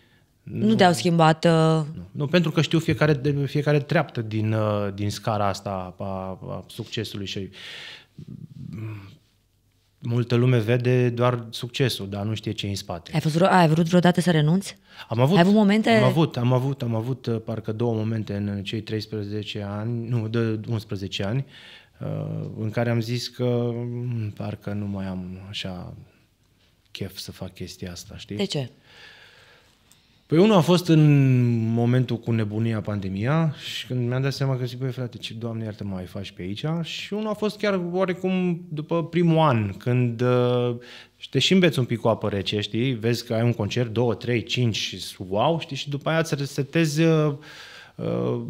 Nu, nu te-au schimbat... Uh... Nu. nu, pentru că știu fiecare, fiecare treaptă din, uh, din scara asta a, a succesului și mm, multă lume vede doar succesul, dar nu știe ce e în spate. Ai, fost, ai vrut vreodată să renunți? Am avut, ai avut momente? Am avut, am avut, am avut uh, parcă două momente în cei 13 ani, nu, de 11 ani, uh, în care am zis că mm, parcă nu mai am așa chef să fac chestia asta, știi? De ce? Uh, Păi unul a fost în momentul cu nebunia pandemia și când mi-am dat seama că zic, băi frate, ce doamne iartă mai faci pe aici și unul a fost chiar oarecum după primul an, când uh, te și înveți un pic cu apă rece, știi, vezi că ai un concert, două, trei, cinci, și wow, știi, și după aia îți resetezi uh, uh,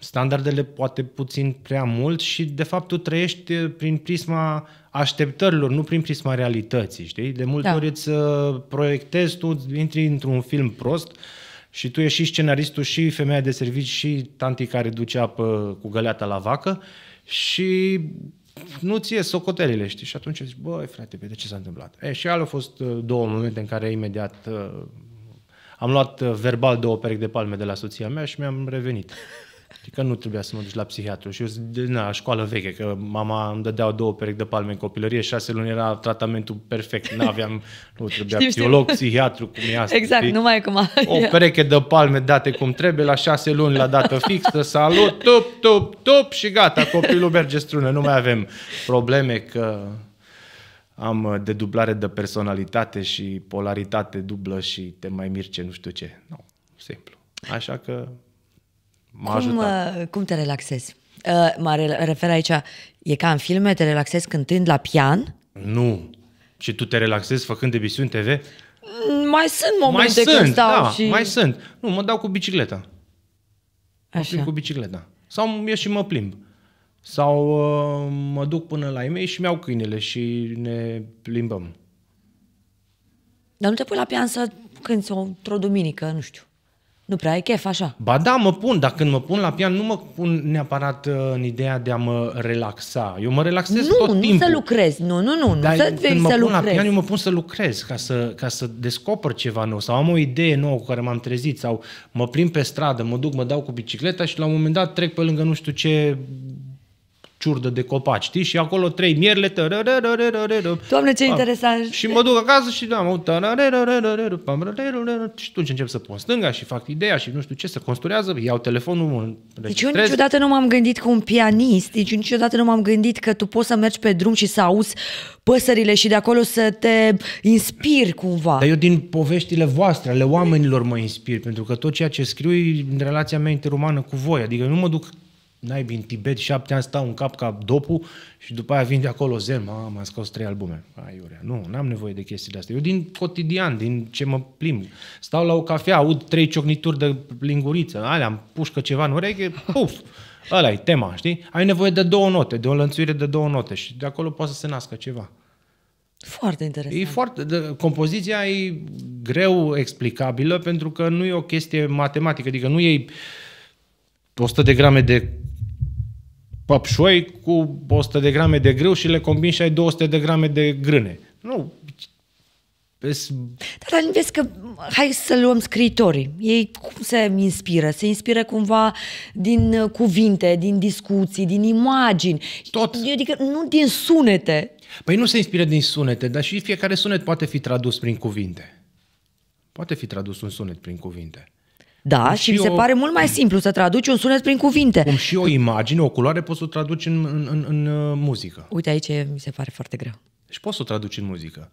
standardele poate puțin prea mult și de fapt tu trăiești prin prisma așteptărilor, nu prin prisma realității, știi? De multe da. ori îți uh, proiectezi, tu intri într-un film prost și tu ești și scenaristul, și femeia de servici, și tanti care duce apă cu găleata la vacă și nu ți e socotelile, știi? Și atunci zici, băi, frate, de ce s-a întâmplat? E, și alea au fost uh, două momente în care imediat uh, am luat verbal două perechi de palme de la soția mea și mi-am revenit. Știi că nu trebuia să mă duci la psihiatru. Și eu de na, școală veche, că mama îmi dădea două perechi de palme în copilărie, șase luni era tratamentul perfect. Nu aveam, nu trebuia știu, psiholog, știu. psihiatru, cum e asta. Exact, știi? numai cum a... O pereche de palme date cum trebuie, la șase luni, la dată fixă, salut, tup, tup, tup și gata, copilul merge strună. Nu mai avem probleme că am de dublare de personalitate și polaritate dublă și te mai mirce nu știu ce. Nu, no, simplu. Așa că m-a cum, ajutat. Uh, cum te relaxezi? Uh, mă refer aici, e ca în filme, te relaxezi cântând la pian? Nu. Și tu te relaxezi făcând emisiuni TV? Mm, mai sunt momente mai când sunt, stau da, și... mai sunt. Nu, mă dau cu bicicleta. Așa. Mă cu bicicleta. Sau ies și mă plimb. Sau uh, mă duc până la ei și mi-au câinele și ne plimbăm. Dar nu te pui la pian să cânti o, într-o duminică, nu știu. Nu prea ai chef, așa? Ba da, mă pun, dar când mă pun la pian nu mă pun neapărat uh, în ideea de a mă relaxa. Eu mă relaxez nu, tot nu timpul. Nu, nu să lucrez, nu, nu, nu, dar nu să când mă să pun lucrez. la pian, eu mă pun să lucrez ca să, ca să descoper ceva nou sau am o idee nouă cu care m-am trezit sau mă plim pe stradă, mă duc, mă dau cu bicicleta și la un moment dat trec pe lângă nu știu ce ciurdă de copaci, știi? Și acolo trei mierle. Doamne, ce interesant! Și mă duc acasă și da, și atunci încep să pun stânga și fac ideea și nu știu ce, să construiază, iau telefonul, mă Deci eu niciodată nu m-am gândit cu un pianist, deci niciodată nu m-am gândit că tu poți să mergi pe drum și să auzi păsările și de acolo să te inspiri cumva. Dar eu din poveștile voastre, ale oamenilor mă inspir, pentru că tot ceea ce scriu e în relația mea interumană cu voi, adică nu mă duc n-ai bine Tibet, șapte ani stau în cap ca dopu și după aia vin de acolo zen, mă, am scos trei albume. Aiurea, nu, n-am nevoie de chestii de astea. Eu din cotidian, din ce mă plimb, stau la o cafea, aud trei ciocnituri de linguriță, alea, am pușcă ceva în ureche, puf, ăla e tema, știi? Ai nevoie de două note, de o lănțuire de două note și de acolo poate să se nască ceva. Foarte interesant. E foarte, de, compoziția e greu explicabilă pentru că nu e o chestie matematică, adică nu e 100 de grame de păpșoi cu 100 de grame de grâu și le combini și ai 200 de grame de grâne. Nu, Dar vezi că, hai să luăm scriitorii. Ei cum se inspiră? Se inspiră cumva din uh, cuvinte, din discuții, din imagini. Tot. Eu Adică nu din sunete. Păi nu se inspiră din sunete, dar și fiecare sunet poate fi tradus prin cuvinte. Poate fi tradus un sunet prin cuvinte. Da, și, și mi se o... pare mult mai simplu să traduci un sunet prin cuvinte. Cum și o imagine, o culoare poți să o traduci în, în, în, în uh, muzică. Uite aici mi se pare foarte greu. Și deci poți să o traduci în muzică.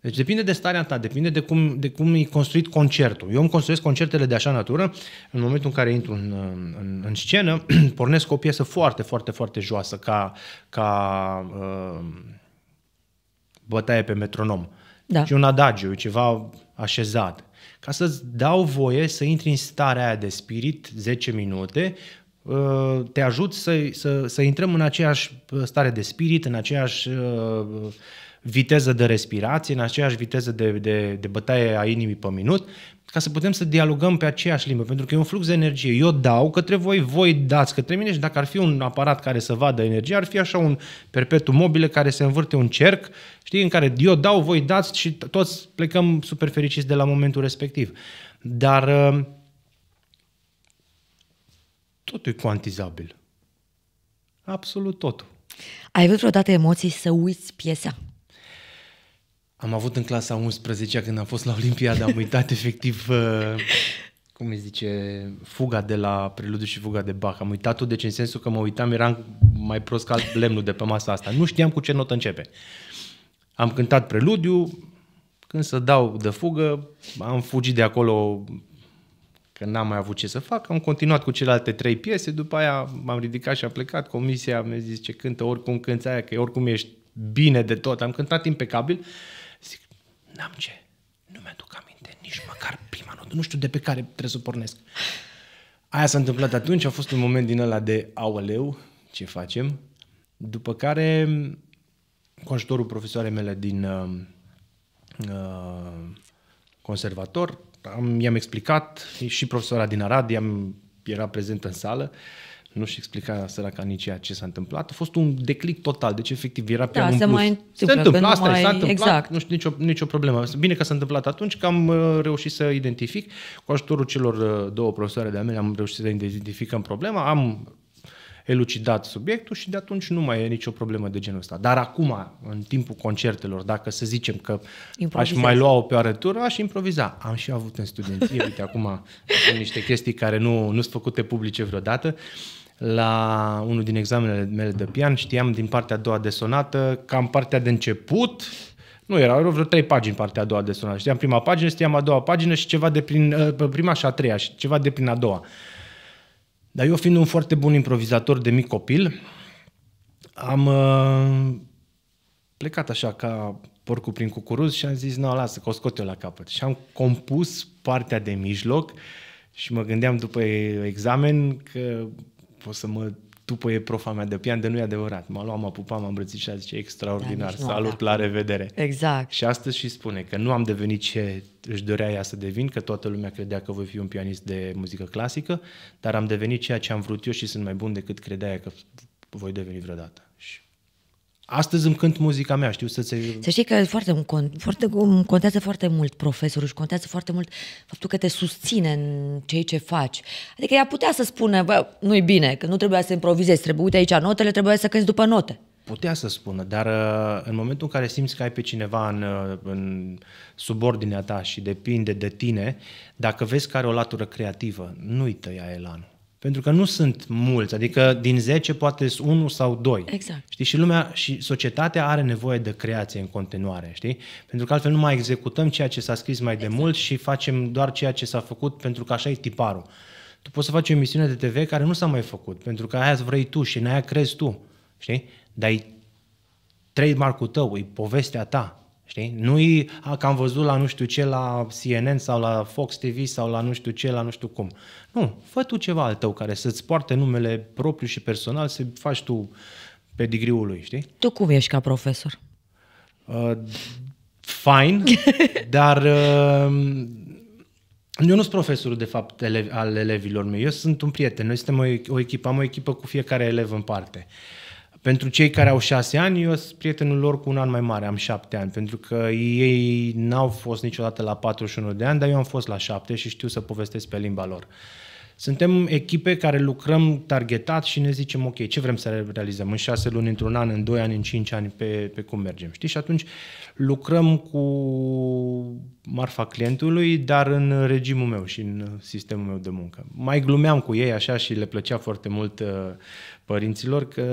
Deci depinde de starea ta, depinde de cum, de cum e construit concertul. Eu îmi construiesc concertele de așa natură, în momentul în care intru în, uh, în, în scenă, pornesc o piesă foarte, foarte, foarte joasă, ca, ca uh, bătaie pe metronom. Da. Și un adagiu, ceva așezat ca să-ți dau voie să intri în starea aia de spirit 10 minute, ă, te ajut să, să, să intrăm în aceeași stare de spirit, în aceeași ă, viteză de respirație, în aceeași viteză de, de, de bătaie a inimii pe minut, ca să putem să dialogăm pe aceeași limbă, pentru că e un flux de energie. Eu dau către voi, voi dați către mine și dacă ar fi un aparat care să vadă energie, ar fi așa un perpetu mobile care se învârte un cerc, știi, în care eu dau, voi dați și toți plecăm super fericiți de la momentul respectiv. Dar uh, totul e cuantizabil. Absolut totul. Ai avut vreodată emoții să uiți piesa? Am avut în clasa 11 când am fost la Olimpiada, am uitat efectiv, uh, cum îi zice, fuga de la preludiu și fuga de Bach. Am uitat-o, deci în sensul că mă uitam, eram mai prost ca lemnul de pe masa asta. Nu știam cu ce notă începe. Am cântat preludiu, când să dau de fugă, am fugit de acolo că n-am mai avut ce să fac, am continuat cu celelalte trei piese, după aia m-am ridicat și am plecat, comisia mi-a zis ce cântă, oricum cânti aia, că oricum ești bine de tot, am cântat impecabil, N-am ce. Nu mi-aduc aminte, nici măcar prima notă. Nu știu de pe care trebuie să pornesc. Aia s-a întâmplat atunci, a fost un moment din ăla de aoleu, ce facem? După care, cu ajutorul profesoarei mele din uh, uh, conservator, am, i-am explicat, și profesora din Arad i-am, era prezentă în sală, uh, nu-și explica săraca nici ea ce s-a întâmplat. A fost un declic total, deci efectiv era pe da, un se plus. Mai întâmplă, se întâmplă, asta mai... s-a întâmplat, exact. nu știu, nicio, nicio problemă. Bine că s-a întâmplat atunci, că am uh, reușit să identific, cu ajutorul celor uh, două profesoare de-a mele am reușit să identificăm problema, am elucidat subiectul și de atunci nu mai e nicio problemă de genul ăsta. Dar acum, în timpul concertelor, dacă să zicem că Improvizez. aș mai lua-o pe arătură, aș improviza. Am și avut în studenție, uite, acum sunt niște chestii care nu, nu sunt făcute publice vreodată. Uh, la unul din examenele mele de pian, știam din partea a doua de sonată, cam partea de început, nu erau, erau vreo trei pagini partea a doua de sonată. Știam prima pagină, știam a doua pagină și ceva de prin, ă, prima și a treia și ceva de prin a doua. Dar eu fiind un foarte bun improvizator de mic copil, am ă, plecat așa ca porcul prin cucuruz și am zis, nu, lasă, că o scot eu la capăt. Și am compus partea de mijloc și mă gândeam după examen că o să mă e profa mea de pian, de nu e adevărat. M-a luat, m-a pupat, m-a îmbrățișat, zice, extraordinar, da, salut, la revedere. Exact. Și astăzi și spune că nu am devenit ce își dorea ea să devin, că toată lumea credea că voi fi un pianist de muzică clasică, dar am devenit ceea ce am vrut eu și sunt mai bun decât credea ea că voi deveni vreodată. Astăzi îmi cânt muzica mea, știu să-ți... Să știi că foarte, foarte, contează foarte mult profesorul și contează foarte mult faptul că te susține în ceea ce faci. Adică ea putea să spună, bă, nu-i bine, că nu trebuia să improvizezi, trebuie, uite aici notele, trebuia să cânti după note. Putea să spună, dar uh, în momentul în care simți că ai pe cineva în, uh, în subordinea ta și depinde de tine, dacă vezi că are o latură creativă, nu-i tăia elanul. Pentru că nu sunt mulți, adică din 10 poate sunt 1 sau 2. Exact. Știi? Și lumea și societatea are nevoie de creație în continuare, știi? Pentru că altfel nu mai executăm ceea ce s-a scris mai exact. de mult și facem doar ceea ce s-a făcut pentru că așa e tiparul. Tu poți să faci o emisiune de TV care nu s-a mai făcut, pentru că aia vrei tu și în aia crezi tu, știi? Dar e trademark-ul tău, e povestea ta, Știi? Nu-i a, că am văzut la nu știu ce, la CNN sau la Fox TV sau la nu știu ce, la nu știu cum. Nu, fă tu ceva al tău care să-ți poarte numele propriu și personal, să faci tu pe digriul lui, știi? Tu cum ești ca profesor? Uh, fine, dar uh, eu nu sunt profesorul, de fapt, ele- al elevilor mei. Eu sunt un prieten. Noi suntem o, o echipă, am o echipă cu fiecare elev în parte. Uh, pentru cei care au șase ani, eu sunt prietenul lor cu un an mai mare, am șapte ani, pentru că ei n-au fost niciodată la 41 de ani, dar eu am fost la șapte și știu să povestesc pe limba lor. Suntem echipe care lucrăm targetat și ne zicem, ok, ce vrem să realizăm în șase luni, într-un an, în doi ani, în cinci ani, pe, pe cum mergem, știi? Și atunci lucrăm cu marfa clientului, dar în regimul meu și în sistemul meu de muncă. Mai glumeam cu ei așa și le plăcea foarte mult uh, părinților că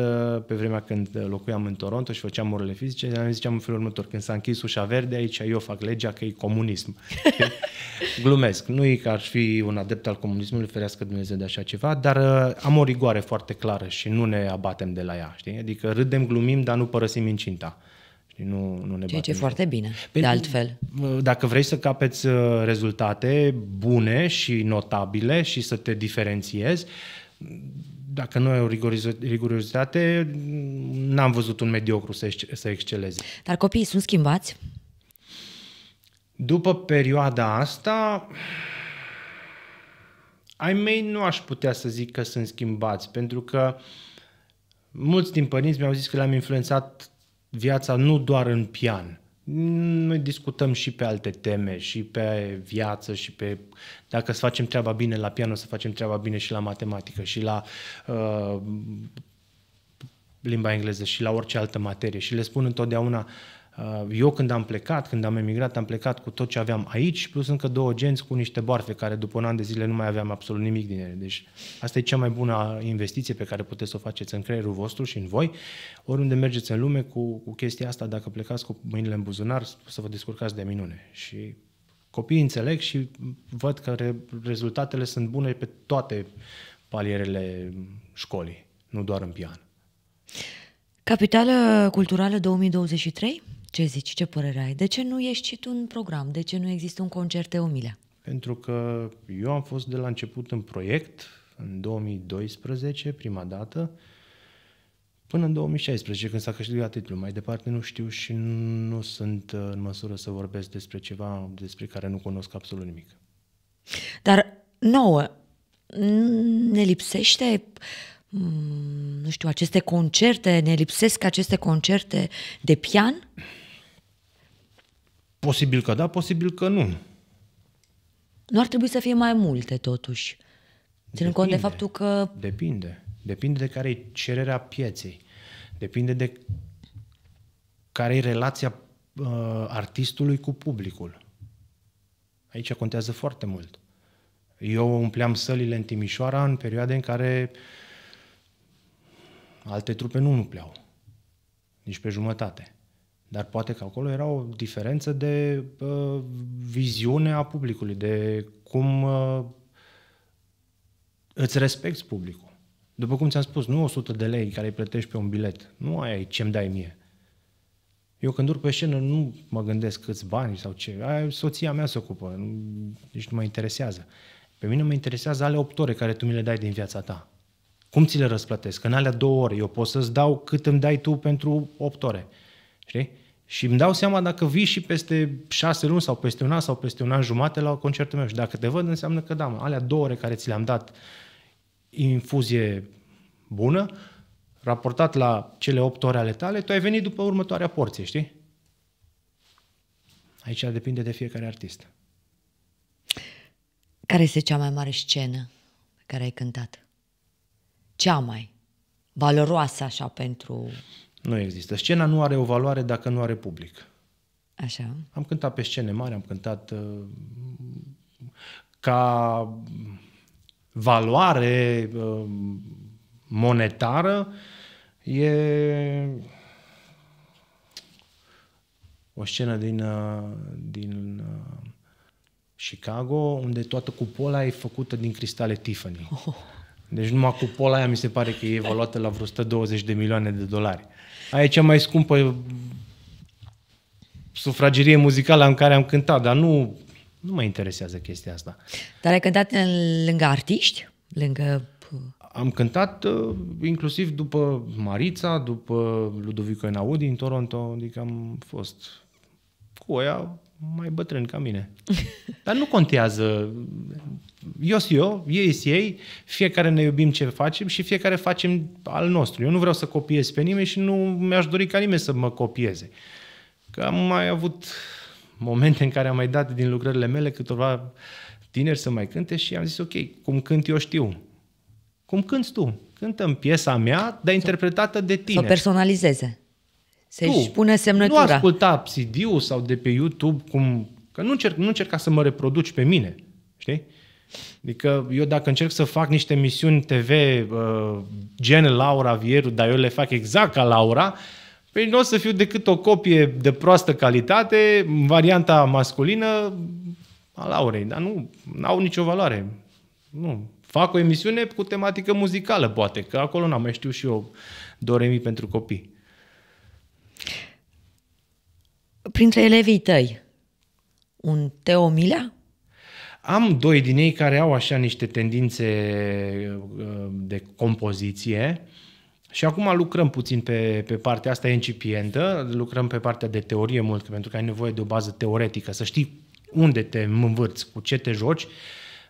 pe vremea când locuiam în Toronto și făceam orele fizice, am ziceam în felul următor, când s-a închis ușa verde aici, eu fac legea că e comunism. Glumesc, nu e că ar fi un adept al comunismului, ferească Dumnezeu de așa ceva, dar uh, am o rigoare foarte clară și nu ne abatem de la ea, știi? Adică râdem, glumim, dar nu părăsim incinta. Nu, nu ne Ceea ce e foarte bine, pe, de păi, altfel. Dacă vrei să capeți uh, rezultate bune și notabile și să te diferențiezi, dacă nu e o rigurozitate, n-am văzut un mediocru să, să exceleze. Dar copiii sunt schimbați? După perioada asta, ai mei nu aș putea să zic că sunt schimbați, pentru că mulți din părinți mi-au zis că le-am influențat viața nu doar în pian. Noi discutăm și pe alte teme, și pe viață, și pe dacă să facem treaba bine la piano, să facem treaba bine și la matematică și la uh, limba engleză și la orice altă materie. Și le spun întotdeauna, uh, eu când am plecat, când am emigrat, am plecat cu tot ce aveam aici, plus încă două genți cu niște barfe care după un an de zile nu mai aveam absolut nimic din ele. Deci asta e cea mai bună investiție pe care puteți să o faceți în creierul vostru și în voi. Oriunde mergeți în lume cu, cu chestia asta, dacă plecați cu mâinile în buzunar, să vă descurcați de minune. Și copiii înțeleg și văd că re- rezultatele sunt bune pe toate palierele școlii, nu doar în pian. Capitală Culturală 2023? Ce zici? Ce părere ai? De ce nu ești și tu în program? De ce nu există un concert Eumilea? Pentru că eu am fost de la început în proiect, în 2012, prima dată, Până în 2016, când s-a câștigat titlul. Mai departe nu știu și nu sunt în măsură să vorbesc despre ceva despre care nu cunosc absolut nimic. Dar nouă, ne lipsește mm, nu știu, aceste concerte, ne lipsesc aceste concerte de pian? Posibil că da, posibil că nu. Nu ar trebui să fie mai multe, totuși. Ținând cont de faptul că... Depinde. Depinde de care e cererea pieței. Depinde de care e relația uh, artistului cu publicul. Aici contează foarte mult. Eu umpleam sălile în Timișoara în perioade în care alte trupe nu umpleau. Nici pe jumătate. Dar poate că acolo era o diferență de uh, viziune a publicului, de cum uh, îți respecti publicul. După cum ți-am spus, nu 100 de lei care îi plătești pe un bilet. Nu aia e ce-mi dai mie. Eu când urc pe scenă nu mă gândesc câți bani sau ce. Aia soția mea se ocupă, nici deci nu mă interesează. Pe mine mă interesează ale 8 ore care tu mi le dai din viața ta. Cum ți le răsplătesc? În alea două ore eu pot să-ți dau cât îmi dai tu pentru 8 ore. Știi? Și îmi dau seama dacă vii și peste șase luni sau peste un an sau peste un an jumate la concertul meu. Și dacă te văd, înseamnă că da, mă, alea două ore care ți le-am dat infuzie bună, raportat la cele 8 ore ale tale, tu ai venit după următoarea porție, știi? Aici depinde de fiecare artist. Care este cea mai mare scenă pe care ai cântat? Cea mai valoroasă așa pentru... Nu există. Scena nu are o valoare dacă nu are public. Așa. Am cântat pe scene mari, am cântat uh, ca valoare um, monetară e o scenă din, uh, din uh, Chicago unde toată cupola e făcută din cristale Tiffany. Oh. Deci numai cupola aia mi se pare că e evaluată la vreo 120 de milioane de dolari. Aia e cea mai scumpă sufragerie muzicală în care am cântat, dar nu nu mă interesează chestia asta. Dar ai cântat lângă artiști? Lângă... Am cântat uh, inclusiv după Marița, după Ludovico Einaudi în Toronto, adică am fost cu oia mai bătrân ca mine. Dar nu contează. Eu sunt eu, ei sunt ei, fiecare ne iubim ce facem și fiecare facem al nostru. Eu nu vreau să copiez pe nimeni și nu mi-aș dori ca nimeni să mă copieze. Că am mai avut momente în care am mai dat din lucrările mele câteva tineri să mai cânte și am zis, ok, cum cânt eu știu. Cum cânti tu? Cântăm piesa mea, dar interpretată de tine. Să o personalizeze. Să-și pune semnătura. Nu asculta cd sau de pe YouTube, cum, că nu, încerc, nu încerca să mă reproduci pe mine, știi? Adică eu dacă încerc să fac niște misiuni TV uh, gen Laura Vieru, dar eu le fac exact ca Laura, uh, Păi nu o să fiu decât o copie de proastă calitate, varianta masculină a Laurei, dar nu, n-au nicio valoare. Nu. Fac o emisiune cu tematică muzicală, poate, că acolo n-am mai știu și eu doremi pentru copii. Printre elevii tăi, un Teo Milea? Am doi din ei care au așa niște tendințe uh, de compoziție. Uh, și acum lucrăm puțin pe, pe partea asta incipientă, lucrăm pe partea de teorie mult, pentru că ai nevoie de o bază teoretică, să știi unde te învârți, cu ce te joci,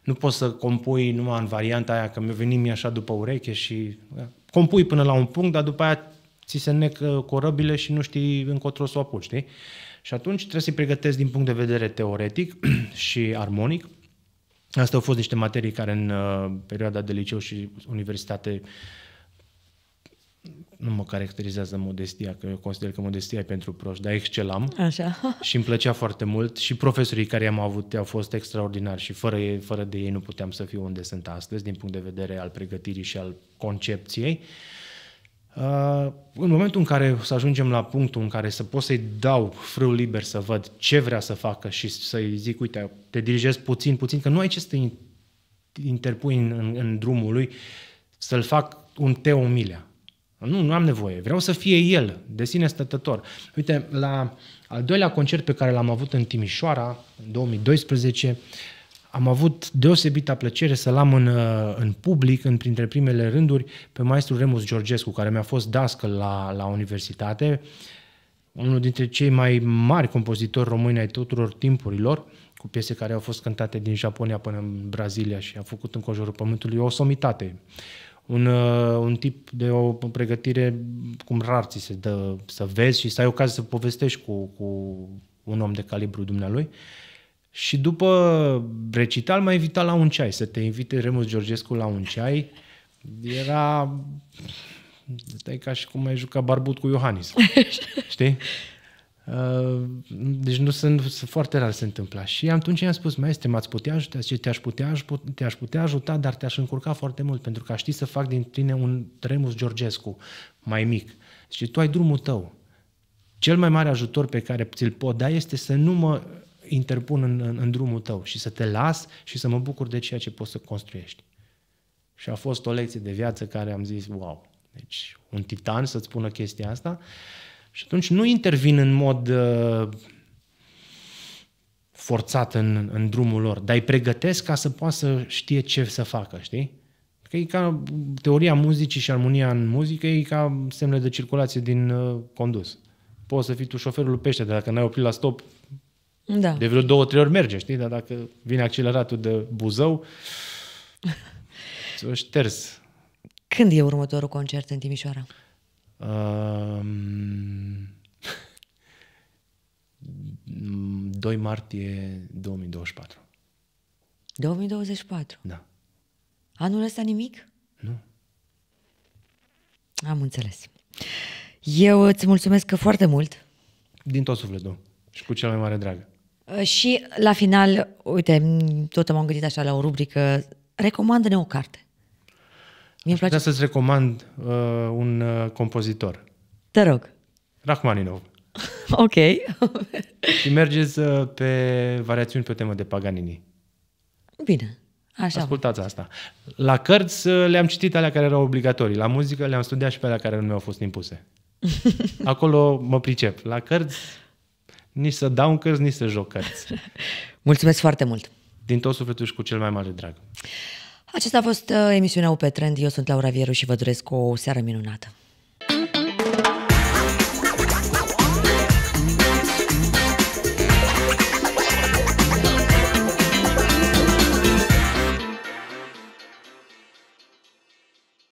nu poți să compui numai în varianta aia, că mi-a venit mie așa după ureche și da, compui până la un punct, dar după aia ți se necă corăbile și nu știi încotro să o apuci, știi? Și atunci trebuie să-i pregătesc din punct de vedere teoretic și armonic. Asta au fost niște materii care în uh, perioada de liceu și universitate uh, nu mă caracterizează modestia, că eu consider că modestia e pentru proști, dar excelam Așa. și îmi plăcea foarte mult și profesorii care am avut au fost extraordinari și fără, ei, fără de ei nu puteam să fiu unde sunt astăzi din punct de vedere al pregătirii și al concepției. Uh, în momentul în care să ajungem la punctul în care să pot să-i dau frâul liber să văd ce vrea să facă și să-i zic, uite, te dirigez puțin, puțin, că nu ai ce să te interpui în, în, în drumul lui, să-l fac un Teo Milea nu, nu am nevoie. Vreau să fie el, de sine stătător. Uite, la al doilea concert pe care l-am avut în Timișoara, în 2012, am avut deosebita plăcere să-l am în, în public, în printre primele rânduri, pe maestru Remus Georgescu, care mi-a fost dascăl la, la universitate, unul dintre cei mai mari compozitori români ai tuturor timpurilor, cu piese care au fost cântate din Japonia până în Brazilia și a făcut în cojurul pământului o somitate un, uh, un tip de o pregătire cum rar ți se dă să vezi și să ai ocazia să povestești cu, cu un om de calibru dumnealui. Și după recital m-a invitat la un ceai, să te invite Remus Georgescu la un ceai. Era... Stai ca și cum ai jucat barbut cu Iohannis. Știi? Uh, deci nu sunt, sunt foarte rar se întâmpla. Și atunci i-am spus, maestre, m-ați putea ajuta? Zice, te-aș putea, te-aș putea ajuta, dar te-aș încurca foarte mult, pentru că știi să fac din tine un Remus Georgescu mai mic. Și tu ai drumul tău. Cel mai mare ajutor pe care ți-l pot da este să nu mă interpun în, în, în drumul tău și să te las și să mă bucur de ceea ce poți să construiești. Și a fost o lecție de viață care am zis, wow, deci un titan să-ți spună chestia asta. Uh, și atunci nu intervin în mod uh, forțat în, în drumul lor, dar îi pregătesc ca să poată să știe ce să facă, știi? Că e ca teoria muzicii și armonia în muzică, e ca semnele de circulație din uh, condus. Poți să fii tu șoferul pește, dar dacă n-ai oprit la stop, da. de vreo două, trei ori merge, știi? Dar dacă vine acceleratul de buzău, ți-o șters. Când e următorul concert în Timișoara? 2 ehm, martie 2024. 2024? Da. Anul ăsta nimic? Nu. Am înțeles. Eu îți mulțumesc foarte mult. Din tot sufletul și cu cel mai mare drag. Uh, și la final, uite, tot m-am gândit așa la o rubrică, recomandă-ne o carte. Mie place... să-ți recomand uh, un uh, compozitor. Te rog. Rachmaninov. ok. și mergeți uh, pe variațiuni pe temă de Paganini. Bine. Așa. Ascultați asta. La cărți uh, le-am citit alea care erau obligatorii. La muzică le-am studiat și pe alea care nu mi-au fost impuse. Acolo mă pricep. La cărți nici să dau un cărți, nici să joc cărți. Mulțumesc foarte mult! Din tot sufletul și cu cel mai mare drag. Acesta a fost uh, emisiunea UP Trend. Eu sunt Laura Vieru și vă doresc o seară minunată.